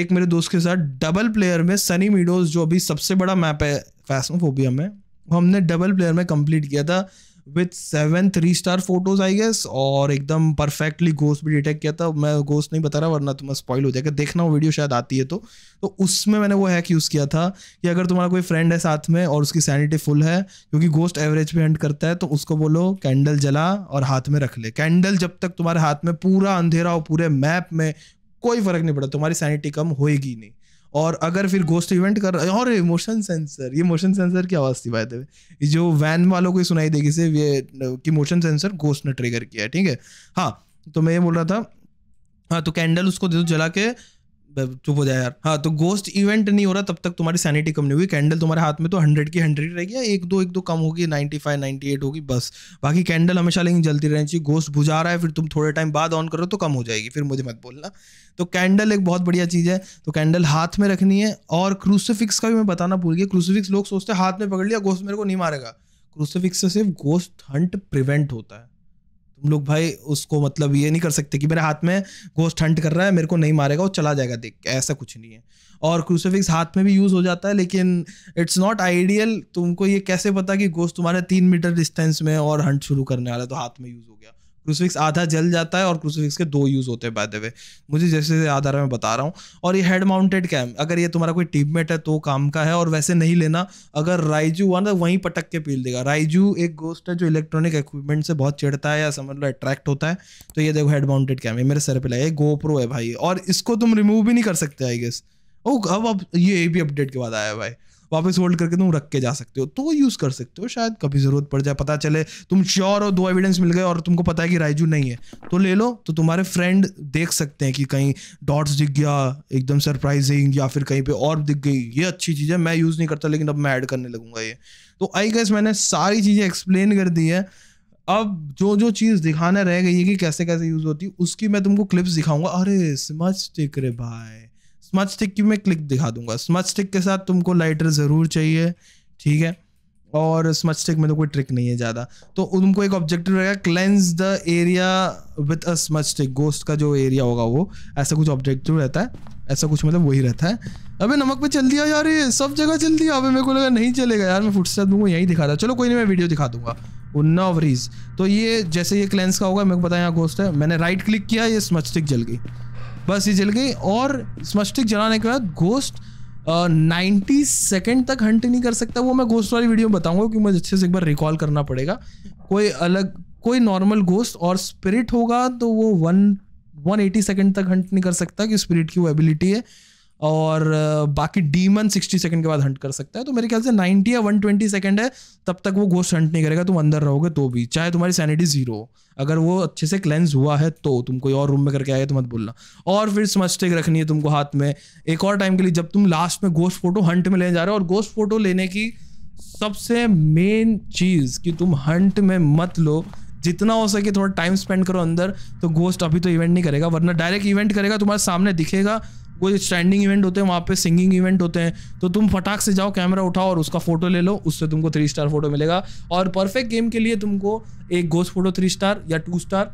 एक मेरे दोस्त के साथ डबल प्लेयर में सनी मीडोज जो अभी सबसे बड़ा मैप है फैसमोफोबिया में हमने डबल प्लेयर में कंप्लीट किया था with seven three star photos I guess और एकदम परफेक्टली गोस्ट भी डिटेक्ट किया था मैं गोस्ट नहीं बता रहा वरना तुम्हें तो स्पॉइल हो जाएगा देखना वो वीडियो शायद आती है तो तो उसमें मैंने वो हैक यूज़ किया था कि अगर तुम्हारा कोई फ्रेंड है साथ में और उसकी सैनिटी फुल है क्योंकि गोस्ट एवरेज पे हंट करता है तो उसको बोलो कैंडल जला और हाथ में रख ले कैंडल जब तक तुम्हारे हाथ में पूरा अंधेरा हो पूरे मैप में कोई फर्क नहीं पड़ा तुम्हारी सैनिटी कम होएगी नहीं और अगर फिर गोस्ट इवेंट कर और मोशन सेंसर ये मोशन सेंसर की आवाज़ थी बात है जो वैन वालों को सुनाई देगी से ये कि मोशन सेंसर गोस्ट ने ट्रिगर किया है ठीक है हाँ तो मैं ये बोल रहा था हाँ तो कैंडल उसको दे दो जला के चुप हो जाए यार हाँ तो गोस्ट इवेंट नहीं हो रहा तब तक तुम्हारी सैनिटी कम नहीं हुई कैंडल तुम्हारे हाथ में तो हंड्रेड की हंड्रेड रहेगी एक दो एक दो कम होगी नाइन्टी फाइव नाइन्टी एट होगी बस बाकी कैंडल हमेशा लेकिन जलती रहनी चाहिए गोस्ट बुझा रहा है फिर तुम थोड़े टाइम बाद ऑन करो तो कम हो जाएगी फिर मुझे मत बोलना तो कैंडल एक बहुत बढ़िया चीज़ है तो कैंडल हाथ में रखनी है और क्रूसिफिक्स का भी मैं बताना भूल गया क्रूसिफिक्स लोग सोचते हैं हाथ में पकड़ लिया गोस्ट मेरे को नहीं मारेगा क्रूसिफिक्स से सिर्फ गोस्ट हंट प्रिवेंट होता है तुम लोग भाई उसको मतलब ये नहीं कर सकते कि मेरे हाथ में गोश्त हंट कर रहा है मेरे को नहीं मारेगा वो चला जाएगा देख ऐसा कुछ नहीं है और क्रूसिफिक्स हाथ में भी यूज़ हो जाता है लेकिन इट्स नॉट आइडियल तुमको ये कैसे पता कि गोश्त तुम्हारे तीन मीटर डिस्टेंस में और हंट शुरू करने वाला है तो हाथ में यूज़ हो गया क्रूसफिक्स आधा जल जाता है और क्रूसफिक्स के दो यूज़ होते हैं बाय द वे मुझे जैसे जैसे आधार में बता रहा हूँ और ये हेड माउंटेड कैम अगर ये तुम्हारा कोई टीममेट है तो काम का है और वैसे नहीं लेना अगर राइजू हुआ ना वहीं पटक के पील देगा राइजू एक गोस्ट है जो इलेक्ट्रॉनिक इक्विपमेंट से बहुत चिड़ता है या समझ लो अट्रैक्ट होता है तो ये देखो हेड माउंटेड कैम ये मेरे सर पर लगे गोप्रो है भाई और इसको तुम रिमूव भी नहीं कर सकते आई गेस ओ अब अब ये भी अपडेट के बाद आया भाई वापस होल्ड करके तुम रख के जा सकते हो तो यूज़ कर सकते हो शायद कभी ज़रूरत पड़ जाए पता चले तुम श्योर हो दो एविडेंस मिल गए और तुमको पता है कि राइजू नहीं है तो ले लो तो तुम्हारे फ्रेंड देख सकते हैं कि कहीं डॉट्स दिख गया एकदम सरप्राइजिंग या फिर कहीं पे और दिख गई ये अच्छी चीज़ है मैं यूज़ नहीं करता लेकिन अब मैं ऐड करने लगूंगा ये तो आई गैस मैंने सारी चीज़ें एक्सप्लेन कर दी है अब जो जो चीज़ दिखाना रह गई है कि कैसे कैसे यूज़ होती है उसकी मैं तुमको क्लिप्स दिखाऊंगा अरे समझ टिक रे भाई स्मच स्टिक की मैं क्लिक दिखा दूंगा स्मच स्टिक के साथ तुमको लाइटर ज़रूर चाहिए ठीक है और स्मच स्टिक में तो कोई ट्रिक नहीं है ज़्यादा तो तुमको एक ऑब्जेक्टिव रहेगा cleanse the area with a smudge stick ghost का जो एरिया होगा वो ऐसा कुछ ऑब्जेक्टिव रहता है ऐसा कुछ मतलब वही रहता है अबे नमक पे चल दिया यार ये सब जगह चल दिया अबे मेरे को लगा नहीं चलेगा यार मैं फुटस्टेप दूंगा यहीं दिखा रहा चलो कोई नहीं मैं वीडियो दिखा दूंगा उन्ना ओवरीज तो ये जैसे ये क्लेंस का होगा मेरे को पता है यहाँ गोस्ट है मैंने राइट क्लिक किया ये स्मच स्टिक जल गई बस ये जल गई और स्मस्टिक जलाने के बाद घोस्ट नाइन्टी सेकेंड तक हंट नहीं कर सकता वो मैं घोस्ट वाली वीडियो में बताऊंगा क्योंकि मुझे अच्छे से एक बार रिकॉल करना पड़ेगा कोई अलग कोई नॉर्मल घोस्ट और स्पिरिट होगा तो वो वन वन एटी सेकेंड तक हंट नहीं कर सकता कि स्पिरिट की वो एबिलिटी है और बाकी डीमन सिक्सटी सेकंड के बाद हंट कर सकता है तो मेरे ख्याल से नाइनटी या वन ट्वेंटी सेकंड है तब तक वो घोस्ट हंट नहीं करेगा तुम अंदर रहोगे तो भी चाहे तुम्हारी सैनिटी जीरो हो अगर वो अच्छे से क्लेंस हुआ है तो तुम कोई और रूम में करके आए तो मत बोलना और फिर समस्टेक रखनी है तुमको हाथ में एक और टाइम के लिए जब तुम लास्ट में घोस्ट फोटो हंट में लेने जा रहे हो और घोस्ट फोटो लेने की सबसे मेन चीज़ कि तुम हंट में मत लो जितना हो सके थोड़ा टाइम स्पेंड करो अंदर तो घोस्ट अभी तो इवेंट नहीं करेगा वरना डायरेक्ट इवेंट करेगा तुम्हारे सामने दिखेगा कोई स्टैंडिंग इवेंट होते हैं वहाँ पे सिंगिंग इवेंट होते हैं तो तुम फटाक से जाओ कैमरा उठाओ और उसका फोटो ले लो उससे तुमको थ्री स्टार फोटो मिलेगा और परफेक्ट गेम के लिए तुमको एक गोस्ट फोटो थ्री स्टार या टू स्टार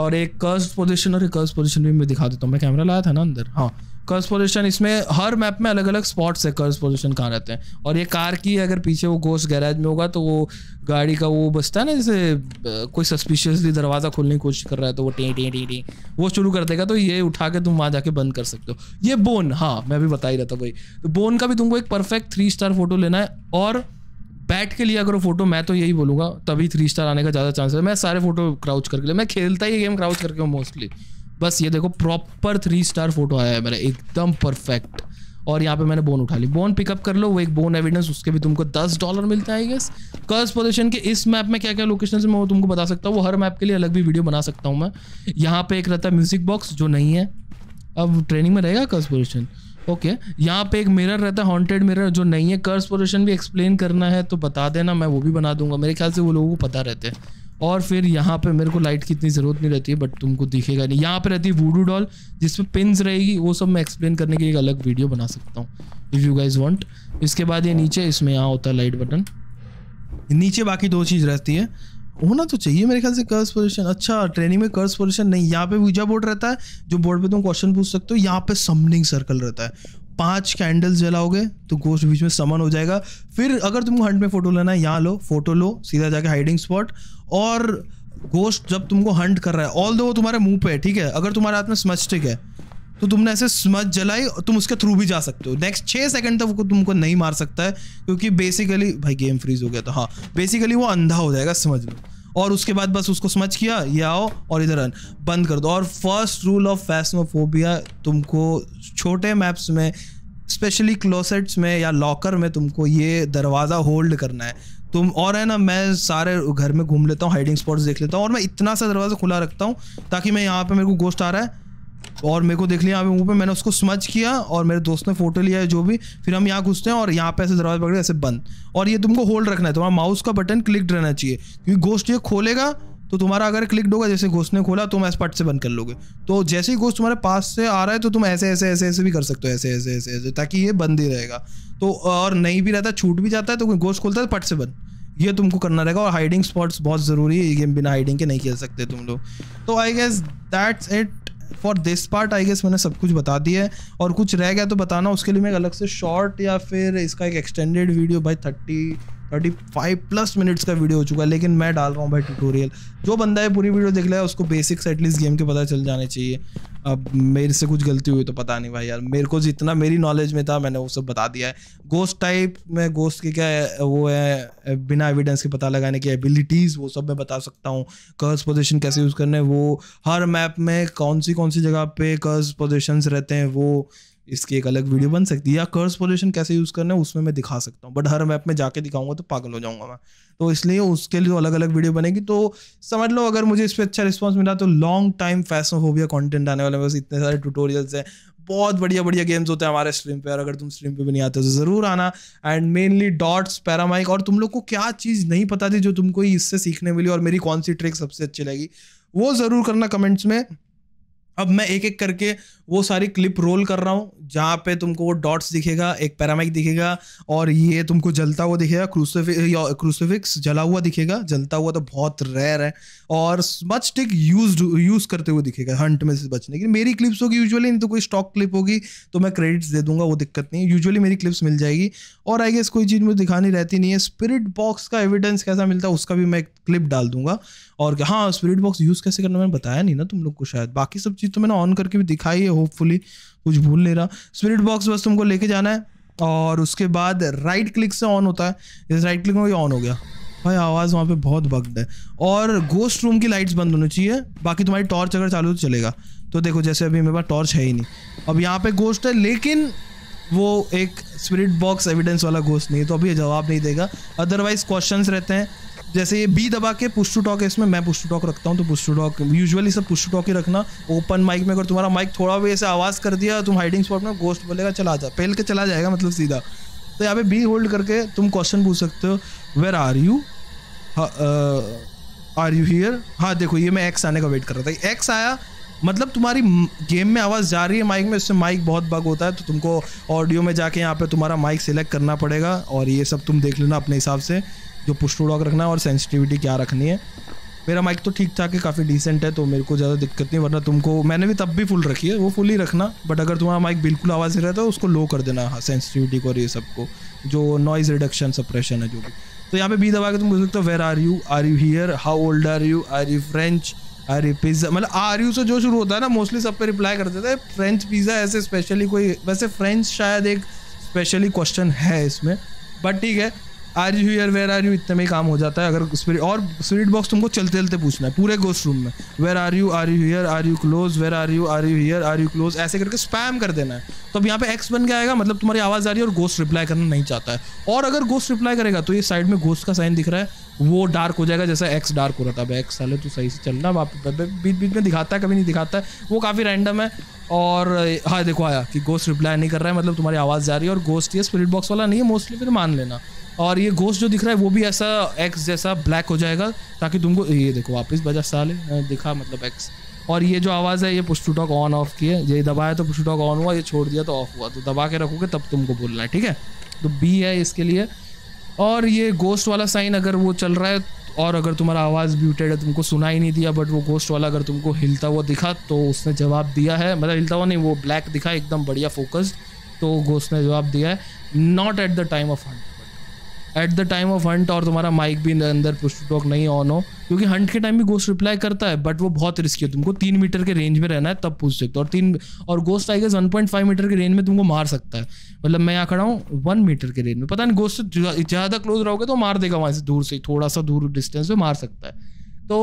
और एक कर्स पोजिशन और एक कर्स पोजिशन भी मैं दिखा देता हूँ मैं कैमरा लाया था ना अंदर हाँ कर्स पोजिशन इसमें हर मैप में अलग अलग स्पॉट्स है कर्स पोजिशन कहाँ रहते हैं और ये कार की अगर पीछे वो घोष गैराज में होगा तो वो गाड़ी का वो बसता है ना जैसे कोई सस्पिशियसली दरवाज़ा खोलने की कोशिश कर रहा है तो वो टी टी टी टी वो शुरू कर देगा तो ये उठा के तुम वहाँ जाके बंद कर सकते हो ये बोन हाँ मैं भी बता ही रहता भाई तो बोन का भी तुमको एक परफेक्ट थ्री स्टार फोटो लेना है और बैट के लिए अगर फोटो मैं तो यही बोलूँगा तभी थ्री स्टार आने का ज़्यादा चांस है मैं सारे फोटो क्राउच करके मैं खेलता ही गेम क्राउच करके हूँ मोस्टली बस ये देखो प्रॉपर थ्री स्टार फोटो आया है मेरा एकदम परफेक्ट और यहाँ पे मैंने बोन उठा ली बोन पिकअप कर लो वो एक बोन एविडेंस उसके भी तुमको दस डॉलर मिलता है गेस कर्स पोजिशन के इस मैप में क्या क्या लोकेशन मैं वो तुमको बता सकता हूँ वो हर मैप के लिए अलग भी वीडियो बना सकता हूँ मैं यहाँ पे एक रहता है म्यूजिक बॉक्स जो नहीं है अब ट्रेनिंग में रहेगा कर्स पोजिशन ओके यहाँ पे एक मिरर रहता है हॉन्टेड मिरर जो नहीं है कर्स पोजिशन भी एक्सप्लेन करना है तो बता देना मैं वो भी बना दूंगा मेरे ख्याल से वो लोगों को पता रहते हैं और फिर यहाँ पे मेरे को लाइट की इतनी ज़रूरत नहीं रहती है बट तुमको दिखेगा नहीं यहाँ पे रहती है वूडू डॉल जिसमें पिंस रहेगी वो सब मैं एक्सप्लेन करने की एक अलग वीडियो बना सकता हूँ इफ़ यू गाइज वॉन्ट इसके बाद ये नीचे इसमें यहाँ होता है लाइट बटन नीचे बाकी दो चीज़ रहती है होना तो चाहिए मेरे ख्याल से कर्स पोजिशन अच्छा ट्रेनिंग में कर्स पोजिशन नहीं यहाँ पे वीजा बोर्ड रहता है जो बोर्ड पे तुम क्वेश्चन पूछ सकते हो यहाँ पे समनिंग सर्कल रहता है पांच कैंडल्स जलाओगे तो गोश्त बीच में समन हो जाएगा फिर अगर तुमको हंट में फोटो लेना है यहाँ लो फोटो लो सीधा जाके हाइडिंग स्पॉट और गोश्त जब तुमको हंट कर रहा है ऑल दो वो तुम्हारे मुंह पे है ठीक है अगर तुम्हारे हाथ में स्मच स्टिक है तो तुमने ऐसे स्मच जलाई और तुम उसके थ्रू भी जा सकते हो नेक्स्ट छः सेकंड तक वो तुमको नहीं मार सकता है क्योंकि बेसिकली भाई गेम फ्रीज हो गया था हाँ बेसिकली वो अंधा हो जाएगा समझ लो और उसके बाद बस उसको समझ किया ये आओ और इधर रन बंद कर दो और फर्स्ट रूल ऑफ फैसमोफोबिया तुमको छोटे मैप्स में स्पेशली क्लोसेट्स में या लॉकर में तुमको ये दरवाज़ा होल्ड करना है तुम और है ना मैं सारे घर में घूम लेता हूँ हाइडिंग स्पॉट्स देख लेता हूँ और मैं इतना सा दरवाज़ा खुला रखता हूँ ताकि मैं यहाँ पे मेरे को गोश्त आ रहा है और मेरे को देख लिया यहाँ पे मुँह पे मैंने उसको स्मच किया और मेरे दोस्त ने फोटो लिया है जो भी फिर हम यहाँ घुसते हैं और यहाँ पे ऐसे दरवाजे पकड़े ऐसे बंद और ये तुमको होल्ड रखना है तुम्हारा माउस का बटन क्लिक रहना चाहिए क्योंकि गोश्त ये खोलेगा तो तुम्हारा अगर क्लिक होगा जैसे घोस्ट ने खोला तुम एसपार्ट से बंद कर लोगे तो जैसे ही घोस्ट तुम्हारे पास से आ रहा है तो तुम ऐसे ऐसे ऐसे ऐसे भी कर सकते हो ऐसे ऐसे ऐसे ऐसे ताकि ये बंद ही रहेगा तो और नहीं भी रहता छूट भी जाता है तो घोस्ट खोलता है पट तो से बंद ये तुमको करना रहेगा और हाइडिंग स्पॉट्स बहुत ज़रूरी है ये गेम बिना हाइडिंग के नहीं खेल सकते तुम लोग तो I guess that's it for this part I guess मैंने सब कुछ बता दिया है और कुछ रह गया तो बताना उसके लिए मैं अलग से शॉर्ट या फिर इसका एक एक्सटेंडेड वीडियो भाई थर्टी 35 प्लस मिनट्स का वीडियो हो चुका है लेकिन मैं डाल रहा हूँ भाई ट्यूटोरियल जो बंदा है पूरी वीडियो देख लिया उसको बेसिक्स एटलीस्ट गेम के पता चल जाने चाहिए अब मेरे से कुछ गलती हुई तो पता नहीं भाई यार मेरे को जितना मेरी नॉलेज में था मैंने वो सब बता दिया है गोस्ट टाइप में गोस्ट के क्या है, वो है बिना एविडेंस के पता लगाने की एबिलिटीज़ वो सब मैं बता सकता हूँ कर्स पोजिशन कैसे यूज़ करने वो हर मैप में कौन सी कौन सी जगह पे कर्स पोजिशन रहते हैं वो इसकी एक अलग वीडियो बन सकती है या कर्स पोजिशन कैसे यूज़ करना है उसमें मैं दिखा सकता हूँ बट हर मैप में जाके दिखाऊंगा तो पागल हो जाऊंगा मैं तो इसलिए उसके लिए अलग अलग वीडियो बनेगी तो समझ लो अगर मुझे इस पर अच्छा रिस्पॉन्स मिला तो लॉन्ग टाइम गया कॉन्टेंट आने वाले बस इतने सारे ट्यूटोरियल्स हैं बहुत बढ़िया बढ़िया गेम्स होते हैं हमारे स्ट्रीम पे और अगर तुम स्ट्रीम पे भी नहीं आते तो ज़रूर आना एंड मेनली डॉट्स पैरामाइक और तुम लोग को क्या चीज़ नहीं पता थी जो तुमको इससे सीखने मिली और मेरी कौन सी ट्रिक सबसे अच्छी लगी वो ज़रूर करना कमेंट्स में अब मैं एक एक करके वो सारी क्लिप रोल कर रहा हूँ जहाँ पे तुमको वो डॉट्स दिखेगा एक पैरामाइक दिखेगा और ये तुमको जलता हुआ दिखेगा क्रूसिफिक क्रूसिफिक्स जला हुआ दिखेगा जलता हुआ तो बहुत रेयर है और मच टिक यूज यूज़ करते हुए दिखेगा हंट में से बचने की मेरी क्लिप्स होगी यूजुअली नहीं तो कोई स्टॉक क्लिप होगी तो मैं क्रेडिट्स दे दूंगा वो दिक्कत नहीं है यूजुअली मेरी क्लिप्स मिल जाएगी और आई गेस कोई चीज़ मुझे दिखानी रहती नहीं है स्पिरिट बॉक्स का एविडेंस कैसा मिलता है उसका भी मैं एक क्लिप डाल दूंगा और हाँ स्पिरिट बॉक्स यूज़ कैसे करना मैंने बताया नहीं ना तुम लोग को शायद बाकी सब चीज़ तो मैंने ऑन करके भी दिखाई है होपफुली कुछ भूल नहीं रहा स्पिरिट बॉक्स बस तुमको लेके जाना है और उसके बाद राइट क्लिक से ऑन होता है जैसे राइट क्लिक में ऑन हो गया भाई आवाज़ वहाँ पे बहुत बग्ड है और गोस्ट रूम की लाइट्स बंद होनी चाहिए बाकी तुम्हारी टॉर्च अगर चालू तो चलेगा तो देखो जैसे अभी मेरे पास टॉर्च है ही नहीं अब यहाँ पे गोस्ट है लेकिन वो एक स्पिरिट बॉक्स एविडेंस वाला गोस्ट नहीं तो अभी जवाब नहीं देगा अदरवाइज क्वेश्चंस रहते हैं जैसे ये बी दबा के पुस्टू टॉक है इसमें मैं पुश टॉक रखता हूँ तो पुश टॉक यूजुअली सब पुष्टू टॉक ही रखना ओपन माइक में अगर तुम्हारा माइक थोड़ा भी ऐसे आवाज़ कर दिया तुम हाइडिंग स्पॉट में गोस्ट बोलेगा चला जा पहल के चला जाएगा मतलब सीधा तो यहाँ पे बी होल्ड करके तुम क्वेश्चन पूछ सकते हो where are you are you here हाँ देखो ये मैं एक्स आने का वेट कर रहा था एक्स आया मतलब तुम्हारी गेम में आवाज़ जा रही है माइक में उससे माइक बहुत बग होता है तो तुमको ऑडियो में जाके यहाँ पे तुम्हारा माइक सेलेक्ट करना पड़ेगा और ये सब तुम देख लेना अपने हिसाब से जो पुश डॉक रखना है और सेंसिटिविटी क्या रखनी है मेरा माइक तो ठीक ठाक है काफ़ी डिसेंट है तो मेरे को ज़्यादा दिक्कत नहीं वरना तुमको मैंने भी तब भी फुल रखी है वो फुल ही रखना बट अगर तुम्हारा माइक बिल्कुल आवाज़ नहीं रहता है उसको लो कर देना हाँ सेंसिटिविटी को और ये सबको जो नॉइज़ रिडक्शन सप्रेशन है जो भी तो यहाँ पे बी दबा के तुम पूछ सकते हो where are you are you here how old are you are you French are you pizza मतलब आर यू से जो शुरू होता है ना मोस्टली सब पे रिप्लाई करते थे फ्रेंच पिज़्ज़ा ऐसे स्पेशली कोई वैसे फ्रेंच शायद एक स्पेशली क्वेश्चन है इसमें बट ठीक है are you here where are you इतने में ही काम हो जाता है अगर स्पिरिट और स्पिरिट बॉक्स तुमको चलते चलते पूछना है पूरे गोस्ट रूम में where are you are you here are you close where are you are you here are you close ऐसे करके स्पैम कर देना है तो अब यहाँ पे एक्स बन के आएगा मतलब तुम्हारी आवाज़ आ रही है और गोस्ट रिप्लाई करना नहीं चाहता है और अगर गोस्ट रिप्लाई करेगा तो ये साइड में गोस्ट का साइन दिख रहा है वो डार्क हो जाएगा जैसा एक्स डार्क हो रहा था अब एक्स साले तो सही से चलना आप बीच बीच में दिखाता है कभी नहीं दिखाता है वो काफ़ी रैंडम है और हाँ देखो आया कि गोस्ट रिप्लाई नहीं कर रहा है मतलब तुम्हारी आवाज़ जा रही है और गोस्ट ये स्पिरिट बॉक्स वाला नहीं है मोस्टली फिर मान लेना और ये गोश्त जो दिख रहा है वो भी ऐसा एक्स जैसा ब्लैक हो जाएगा ताकि तुमको ये देखो वापस बजा साले दिखा मतलब एक्स और ये जो आवाज़ है ये पुष्टू टॉक ऑन ऑफ की है ये दबाया तो पुष्टू टॉक ऑन हुआ ये छोड़ दिया तो ऑफ हुआ तो दबा के रखोगे तब तुमको बोलना है ठीक है तो बी है इसके लिए और ये गोश्त वाला साइन अगर वो चल रहा है और अगर तुम्हारा आवाज़ म्यूटेड है तुमको सुना ही नहीं दिया बट वो गोश्त वाला अगर तुमको हिलता हुआ दिखा तो उसने जवाब दिया है मतलब हिलता हुआ नहीं वो ब्लैक दिखा एकदम बढ़िया फोकस्ड तो गोश्त ने जवाब दिया है not at the time of hunt at the time of hunt और तुम्हारा माइक भी अंदर पुश टॉक नहीं ऑन हो क्योंकि हंट के टाइम भी गोस्ट रिप्लाई करता है बट वो बहुत रिस्की है तुमको तीन मीटर के रेंज में रहना है तब पूछ सकते हो और तीन और गोस्ट आइगर्स वन पॉइंट फाइव मीटर के रेंज में तुमको मार सकता है मतलब मैं यहाँ खड़ा हूँ वन मीटर के रेंज में पता नहीं गोस्ट ज़्यादा क्लोज रहोगे तो मार देगा वहाँ से दूर से थोड़ा सा दूर डिस्टेंस में मार सकता है तो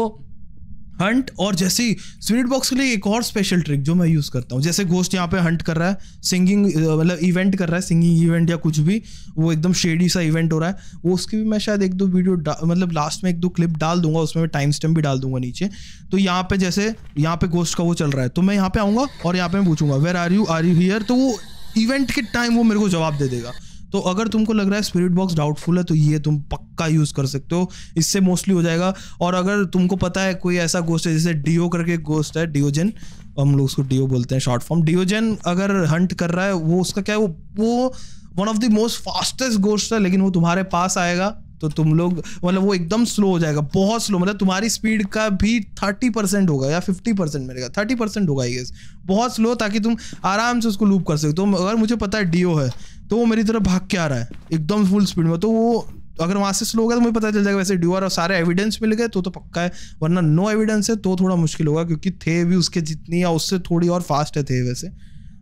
हंट और जैसे ही स्पिरिट बॉक्स के लिए एक और स्पेशल ट्रिक जो मैं यूज़ करता हूँ जैसे घोस्ट यहाँ पे हंट कर रहा है सिंगिंग मतलब इवेंट कर रहा है सिंगिंग इवेंट या कुछ भी वो एकदम शेडी सा इवेंट हो रहा है वो उसकी भी मैं शायद एक दो वीडियो मतलब लास्ट में एक दो क्लिप डाल दूंगा उसमें मैं टाइम स्टेम भी डाल दूंगा नीचे तो यहाँ पे जैसे यहाँ पे घोस्ट का वो चल रहा है तो मैं यहाँ पे आऊंगा और यहाँ पे मैं पूछूंगा where are you are you here तो वो इवेंट के टाइम वो मेरे को जवाब दे देगा तो अगर तुमको लग रहा है स्पिरिट बॉक्स डाउटफुल है तो ये तुम पक्का यूज़ कर सकते हो इससे मोस्टली हो जाएगा और अगर तुमको पता है कोई ऐसा गोस्ट है जैसे डीओ करके गोस्ट है डिओजन हम लोग उसको डीओ बोलते हैं शॉर्ट फॉर्म डिओजन अगर हंट कर रहा है वो उसका क्या है वो वो one of the most fastest ghost है लेकिन वो तुम्हारे पास आएगा तो तुम लोग मतलब वो एकदम स्लो हो जाएगा बहुत स्लो मतलब तुम्हारी स्पीड का भी थर्टी परसेंट होगा या फिफ्टी परसेंट मेरेगा थर्टी परसेंट होगा ये गेस बहुत स्लो ताकि तुम आराम से उसको लूप कर सकते हो तो अगर मुझे पता है डीओ है तो वो मेरी तरफ भाग के आ रहा है एकदम फुल स्पीड में तो वो अगर वहाँ से स्लो होगा तो मुझे पता चल जाएगा वैसे ड्यूआर और सारे एविडेंस मिल गए तो तो पक्का है वरना नो एविडेंस है तो थोड़ा मुश्किल होगा क्योंकि थे भी उसके जितनी या उससे थोड़ी और फास्ट है थे वैसे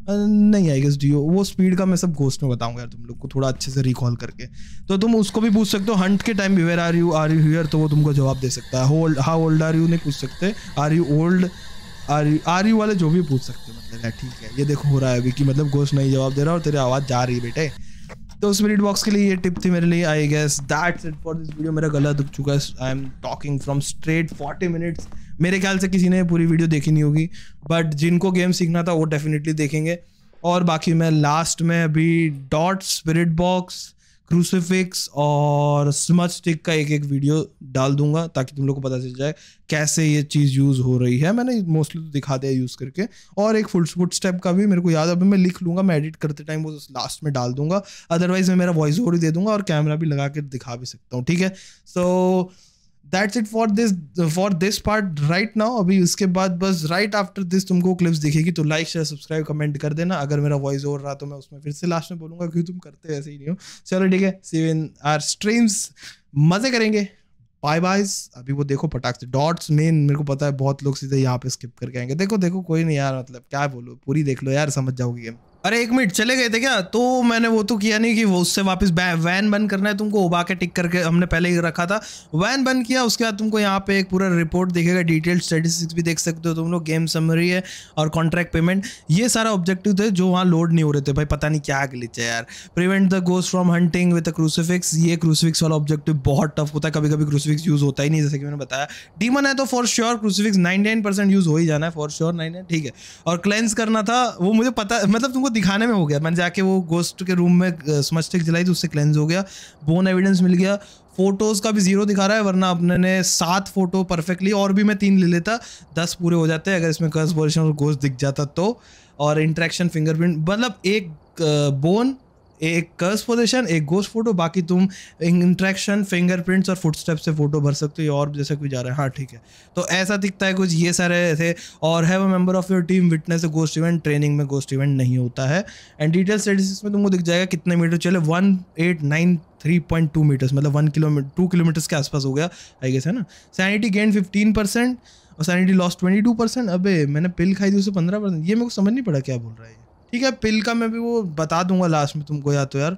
नहीं आई गेस डियो वो स्पीड का मैं सब घोस्ट में बताऊंगा यार तुम लोग को थोड़ा अच्छे से रिकॉल करके तो तुम उसको भी पूछ सकते हो हंट के टाइम भी where are you are you here तो वो तुमको जवाब दे सकता है हाउ ओल्ड आर यू नहीं पूछ सकते आर यू ओल्ड आरी आरी वाले जो भी पूछ सकते मतलब है ठीक है ये देखो हो रहा है अभी कि मतलब गोश्त नहीं जवाब दे रहा और तेरी आवाज़ जा रही है बेटे तो स्पिरिट बॉक्स के लिए ये टिप थी मेरे लिए I guess that's it for this video मेरा गला दुख चुका है I am talking from straight forty minutes मेरे ख्याल से किसी ने पूरी वीडियो देखी नहीं होगी बट जिनको गेम सीखना था वो डेफिनेटली देखेंगे और बाकी मैं लास्ट में अभी डॉट स्पिरिट बॉक्स क्रूसिफिक्स और स्मच स्टिक का एक एक वीडियो डाल दूंगा ताकि तुम लोग को पता चल जाए कैसे ये चीज़ यूज़ हो रही है मैंने मोस्टली तो दिखा दिया यूज़ करके और एक फुल फुट स्टेप का भी मेरे को याद अभी मैं लिख लूँगा मैं एडिट करते टाइम वो लास्ट में डाल दूंगा अदरवाइज मैं मेरा वॉइस ओवर ही दे दूंगा और कैमरा भी लगा के दिखा भी सकता हूँ ठीक है so so, that's it for this for this part right now अभी उसके बाद बस राइट आफ्टर दिस तुमको क्लिप्स दिखेगी तो लाइक शेयर सब्सक्राइब कमेंट कर देना अगर मेरा वॉइस ओवर रहा तो मैं उसमें फिर से लास्ट में बोलूंगा क्योंकि तुम करते ऐसे ही नहीं हो चलो ठीक है सी इन आर स्ट्रीम्स मजे करेंगे बाय बाय अभी वो देखो पटाख से डॉट्स मेन मेरे को पता है बहुत लोग सीधे यहाँ पे स्किप करके आएंगे देखो देखो कोई नहीं यार मतलब क्या बोलो पूरी देख लो यार समझ जाओगे गेम अरे एक मिनट चले गए थे क्या तो मैंने वो तो किया नहीं कि वो उससे वापस वैन बंद करना है तुमको उबा के टिक करके हमने पहले ही रखा था वैन बंद किया उसके बाद तुमको यहाँ पे एक पूरा रिपोर्ट दिखेगा डिटेल स्टेटिस्टिक्स भी देख सकते हो तुम लोग गेम समरी है और कॉन्ट्रैक्ट पेमेंट ये सारा ऑब्जेक्टिव थे जो वहाँ लोड नहीं हो रहे थे भाई पता नहीं क्या ग्लिच है यार prevent the goes from hunting with a crucifix ये क्रूसिफिक्स वाला ऑब्जेक्टिव बहुत टफ होता है कभी कभी क्रूसिफिक्स यूज़ होता ही नहीं जैसे कि मैंने बताया डीमन है तो for sure crucifix nine use हो ही जाना है फॉर श्योर नाइन ठीक है और क्लेंस करना था वो मुझे पता मतलब तुमको दिखाने में हो गया मैंने जाके वो गोस्ट के रूम में स्मस्टिक जलाई थी तो उससे क्लेंज हो गया बोन एविडेंस मिल गया फोटोज़ का भी जीरो दिखा रहा है वरना अपने ने सात फोटो परफेक्टली और भी मैं तीन ले लेता दस पूरे हो जाते अगर इसमें कर्स बोलिशन और गोश्त दिख जाता तो और इंट्रैक्शन फिंगरप्रिंट मतलब एक बोन एक कर्स पोजिशन एक गोस्ट फोटो बाकी तुम इंट्रैक्शन फिंगरप्रिंट्स और फुटस्टेप से फोटो भर सकते हो और जैसे कोई जा रहा है हाँ ठीक है तो ऐसा दिखता है कुछ ये सारे ऐसे और have a member of your team witness ghost event training में गोस्ट इवेंट नहीं होता है एंड डिटेल स्टेडिस में तुमको दिख जाएगा कितने मीटर चले one eight nine three point two metres मतलब वन किलोमीटर टू किलोमीटर्स के आसपास हो गया आई गेस है ना सैनिटी गेन फिफ्टीन परसेंट और sanity loss twenty two percent अबे मैंने पिल खाई थी उसे पंद्रह परसेंट ये मेरे को समझ नहीं पड़ा क्या बोल रहा है ठीक है पिल का मैं भी वो बता दूंगा लास्ट में तुमको या तो यार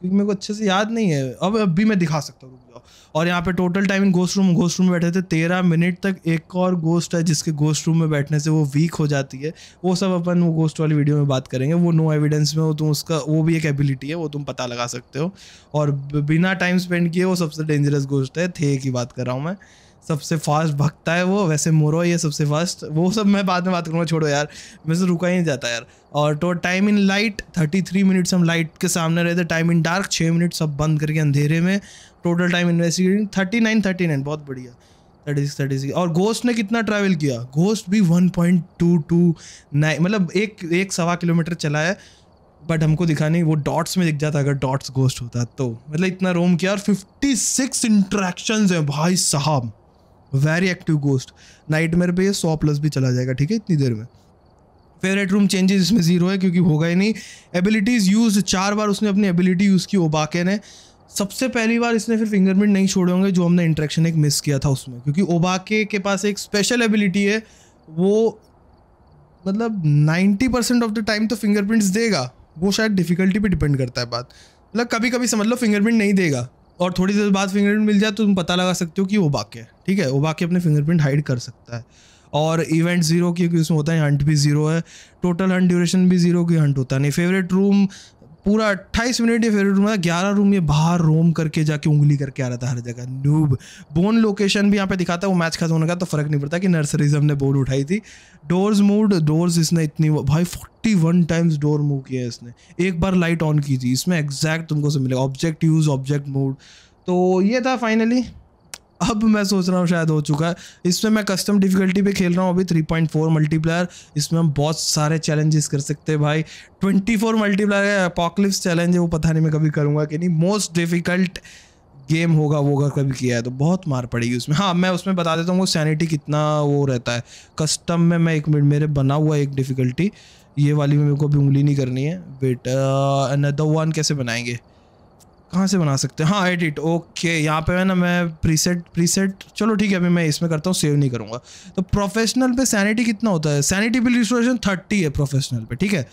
क्योंकि मेरे को अच्छे से याद नहीं है अब अब भी मैं दिखा सकता हूँ और यहाँ पे total time in ghost room ghost room में बैठे थे तेरह मिनट तक एक और गोस्ट है जिसके गोस्ट रूम में बैठने से वो वीक हो जाती है वो सब अपन वो गोस्ट वाली वीडियो में बात करेंगे वो नो एविडेंस में हो तुम तो उसका वो भी एक एबिलिटी है वो तुम पता लगा सकते हो और बिना टाइम स्पेंड किए वो सबसे डेंजरस गोस्ट है थे की बात कर रहा हूँ मैं सबसे फास्ट भगता है वो वैसे मोरो है सबसे फास्ट वो सब मैं बाद में बात करूँगा छोड़ो यार मेरे से रुका ही नहीं जाता यार और तो time in light thirty three minutes हम लाइट के सामने रहे थे टाइम इन डार्क छः मिनट सब बंद करके अंधेरे में total time investigating thirty nine thirty nine बहुत बढ़िया थर्टी सिक्स थर्टी सिक्स और घोस्ट ने कितना ट्रैवल किया घोस्ट भी one point two two nine मतलब एक एक सवा किलोमीटर चला है बट हमको दिखा नहीं वो डॉट्स में दिख जाता अगर डॉट्स घोस्ट होता तो मतलब इतना रोम किया और फिफ्टी सिक्स इंट्रैक्शन हैं भाई साहब वेरी एक्टिव गोस्ट नाइट मेर पर सौ प्लस भी चला जाएगा ठीक है इतनी देर में फेवरेट रूम चेंजेस इसमें जीरो है क्योंकि होगा ही नहीं एबिलिटीज़ यूज चार बार उसने अपनी एबिलिटी यूज़ की ओबाके ने सबसे पहली बार इसने फिर फिंगरप्रिंट नहीं छोड़े होंगे जो हमने इंट्रैक्शन एक मिस किया था उसमें क्योंकि ओबाके के पास एक स्पेशल एबिलिटी है वो मतलब ninety percent of the time तो फिंगरप्रिंट्स देगा वो शायद डिफिकल्टी पे डिपेंड करता है बात मतलब कभी कभी समझ लो फिंगरप्रिंट नहीं देगा और थोड़ी देर बाद फिंगरप्रिंट मिल जाए तो तुम पता लगा सकते हो कि वो बाकी है ठीक है वो बाकी अपने फिंगरप्रिंट हाइड कर सकता है और इवेंट ज़ीरो क्योंकि उसमें होता है हंट भी ज़ीरो है टोटल हंट ड्यूरेशन भी ज़ीरो की हंट होता नहीं फेवरेट रूम पूरा अट्ठाईस मिनट या फेवरेट रूम मतलब था ग्यारह रूम ये बाहर रोम करके जाके उंगली करके आ रहा था हर जगह नूब बोन लोकेशन भी यहाँ पे दिखाता है वो मैच खत्म होने का तो फर्क नहीं पड़ता कि नर्सरी से हमने बोर्ड उठाई थी डोर्स मूड डोर्स इसने इतनी भाई forty one times door move किया है इसने एक बार लाइट ऑन की थी इसमें एग्जैक्ट तुमको सब मिलेगा ऑब्जेक्ट यूज ऑब्जेक्ट मूड तो ये था फाइनली अब मैं सोच रहा हूँ शायद हो चुका है इसमें मैं कस्टम डिफिकल्टी पे खेल रहा हूँ अभी 3.4 मल्टीप्लायर इसमें हम बहुत सारे चैलेंजेस कर सकते हैं भाई 24 मल्टीप्लायर है अपॉकलिप्स चैलेंज है वो पता नहीं मैं कभी करूँगा कि नहीं मोस्ट डिफ़िकल्ट गेम होगा वो अगर कभी किया है तो बहुत मार पड़ेगी उसमें हाँ मैं उसमें बता देता हूँ वो सैनिटी कितना वो रहता है कस्टम में मैं एक मिनट मेरे बना हुआ एक डिफ़िकल्टी ये वाली में मेरे को अभी उंगली नहीं करनी है बेट अनदर वन कैसे बनाएंगे कहाँ से बना सकते हैं हाँ एडिट ओके यहाँ पे है ना मैं प्रीसेट प्रीसेट चलो ठीक है अभी मैं इसमें करता हूँ सेव नहीं करूँगा तो प्रोफेशनल पे सैनिटी कितना होता है सैनिटी बिल रिस्टोरेशन थर्टी है प्रोफेशनल पे ठीक है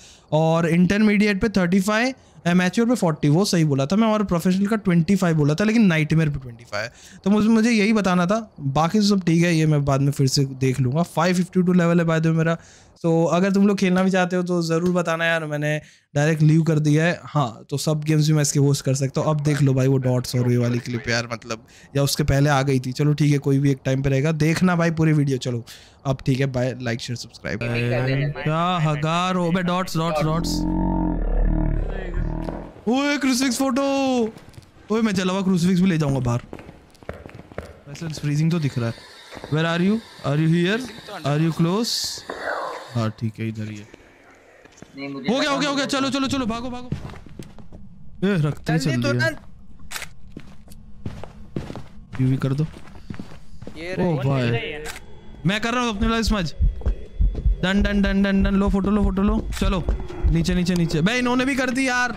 और इंटरमीडिएट पे थर्टी फाइव एमेच्योर पे फोर्टी वो सही बोला था मैं और प्रोफेशनल का ट्वेंटी फाइव बोला था लेकिन नाइट मेयर पे ट्वेंटी फाइव तो मुझे मुझे यही बताना था बाकी सब ठीक है ये मैं बाद में फिर से देख लूँगा फाइव फिफ्टी टू लेवल है बाद में मेरा तो अगर तुम लोग खेलना भी चाहते हो तो ज़रूर बताना यार मैंने डायरेक्ट लीव कर दिया है हाँ तो सब गेम्स भी मैं इसके वोस्ट कर सकता हूँ अब देख लो भाई वो डॉट्स और ये वाली क्लिप यार मतलब या उसके पहले आ गई थी चलो ठीक है कोई भी एक टाइम पर रहेगा देखना भाई पूरी वीडियो चलो अब ठीक है बाय लाइक शेयर सब्सक्राइब हजार हो बे डॉट्स डॉट्स डॉट्स ओए क्रूसिफिक्स फोटो ओए मैं चला हुआ क्रूसिफिक्स भी ले जाऊंगा बाहर वैसे फ्रीजिंग तो, तो दिख रहा है where are you are you here are you close हाँ ठीक है इधर ही है हो गया हो गया हो गया चलो चलो चलो भागो भागो ए रखते चल तो यूवी कर दो ये ओ oh, भाई मैं कर रहा हूँ अपने लाइफ समझ done done done done done लो फोटो लो फोटो लो चलो नीचे नीचे नीचे भाई इन्होंने भी कर दी यार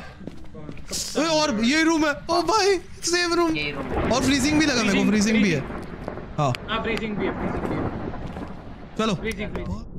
और ये रूम है ओ भाई सेम रूम और फ्रीजिंग भी लगा मेरे को फ्रीजिंग भी है हां हां फ्रीजिंग भी है चलो फ्रीजिंग भी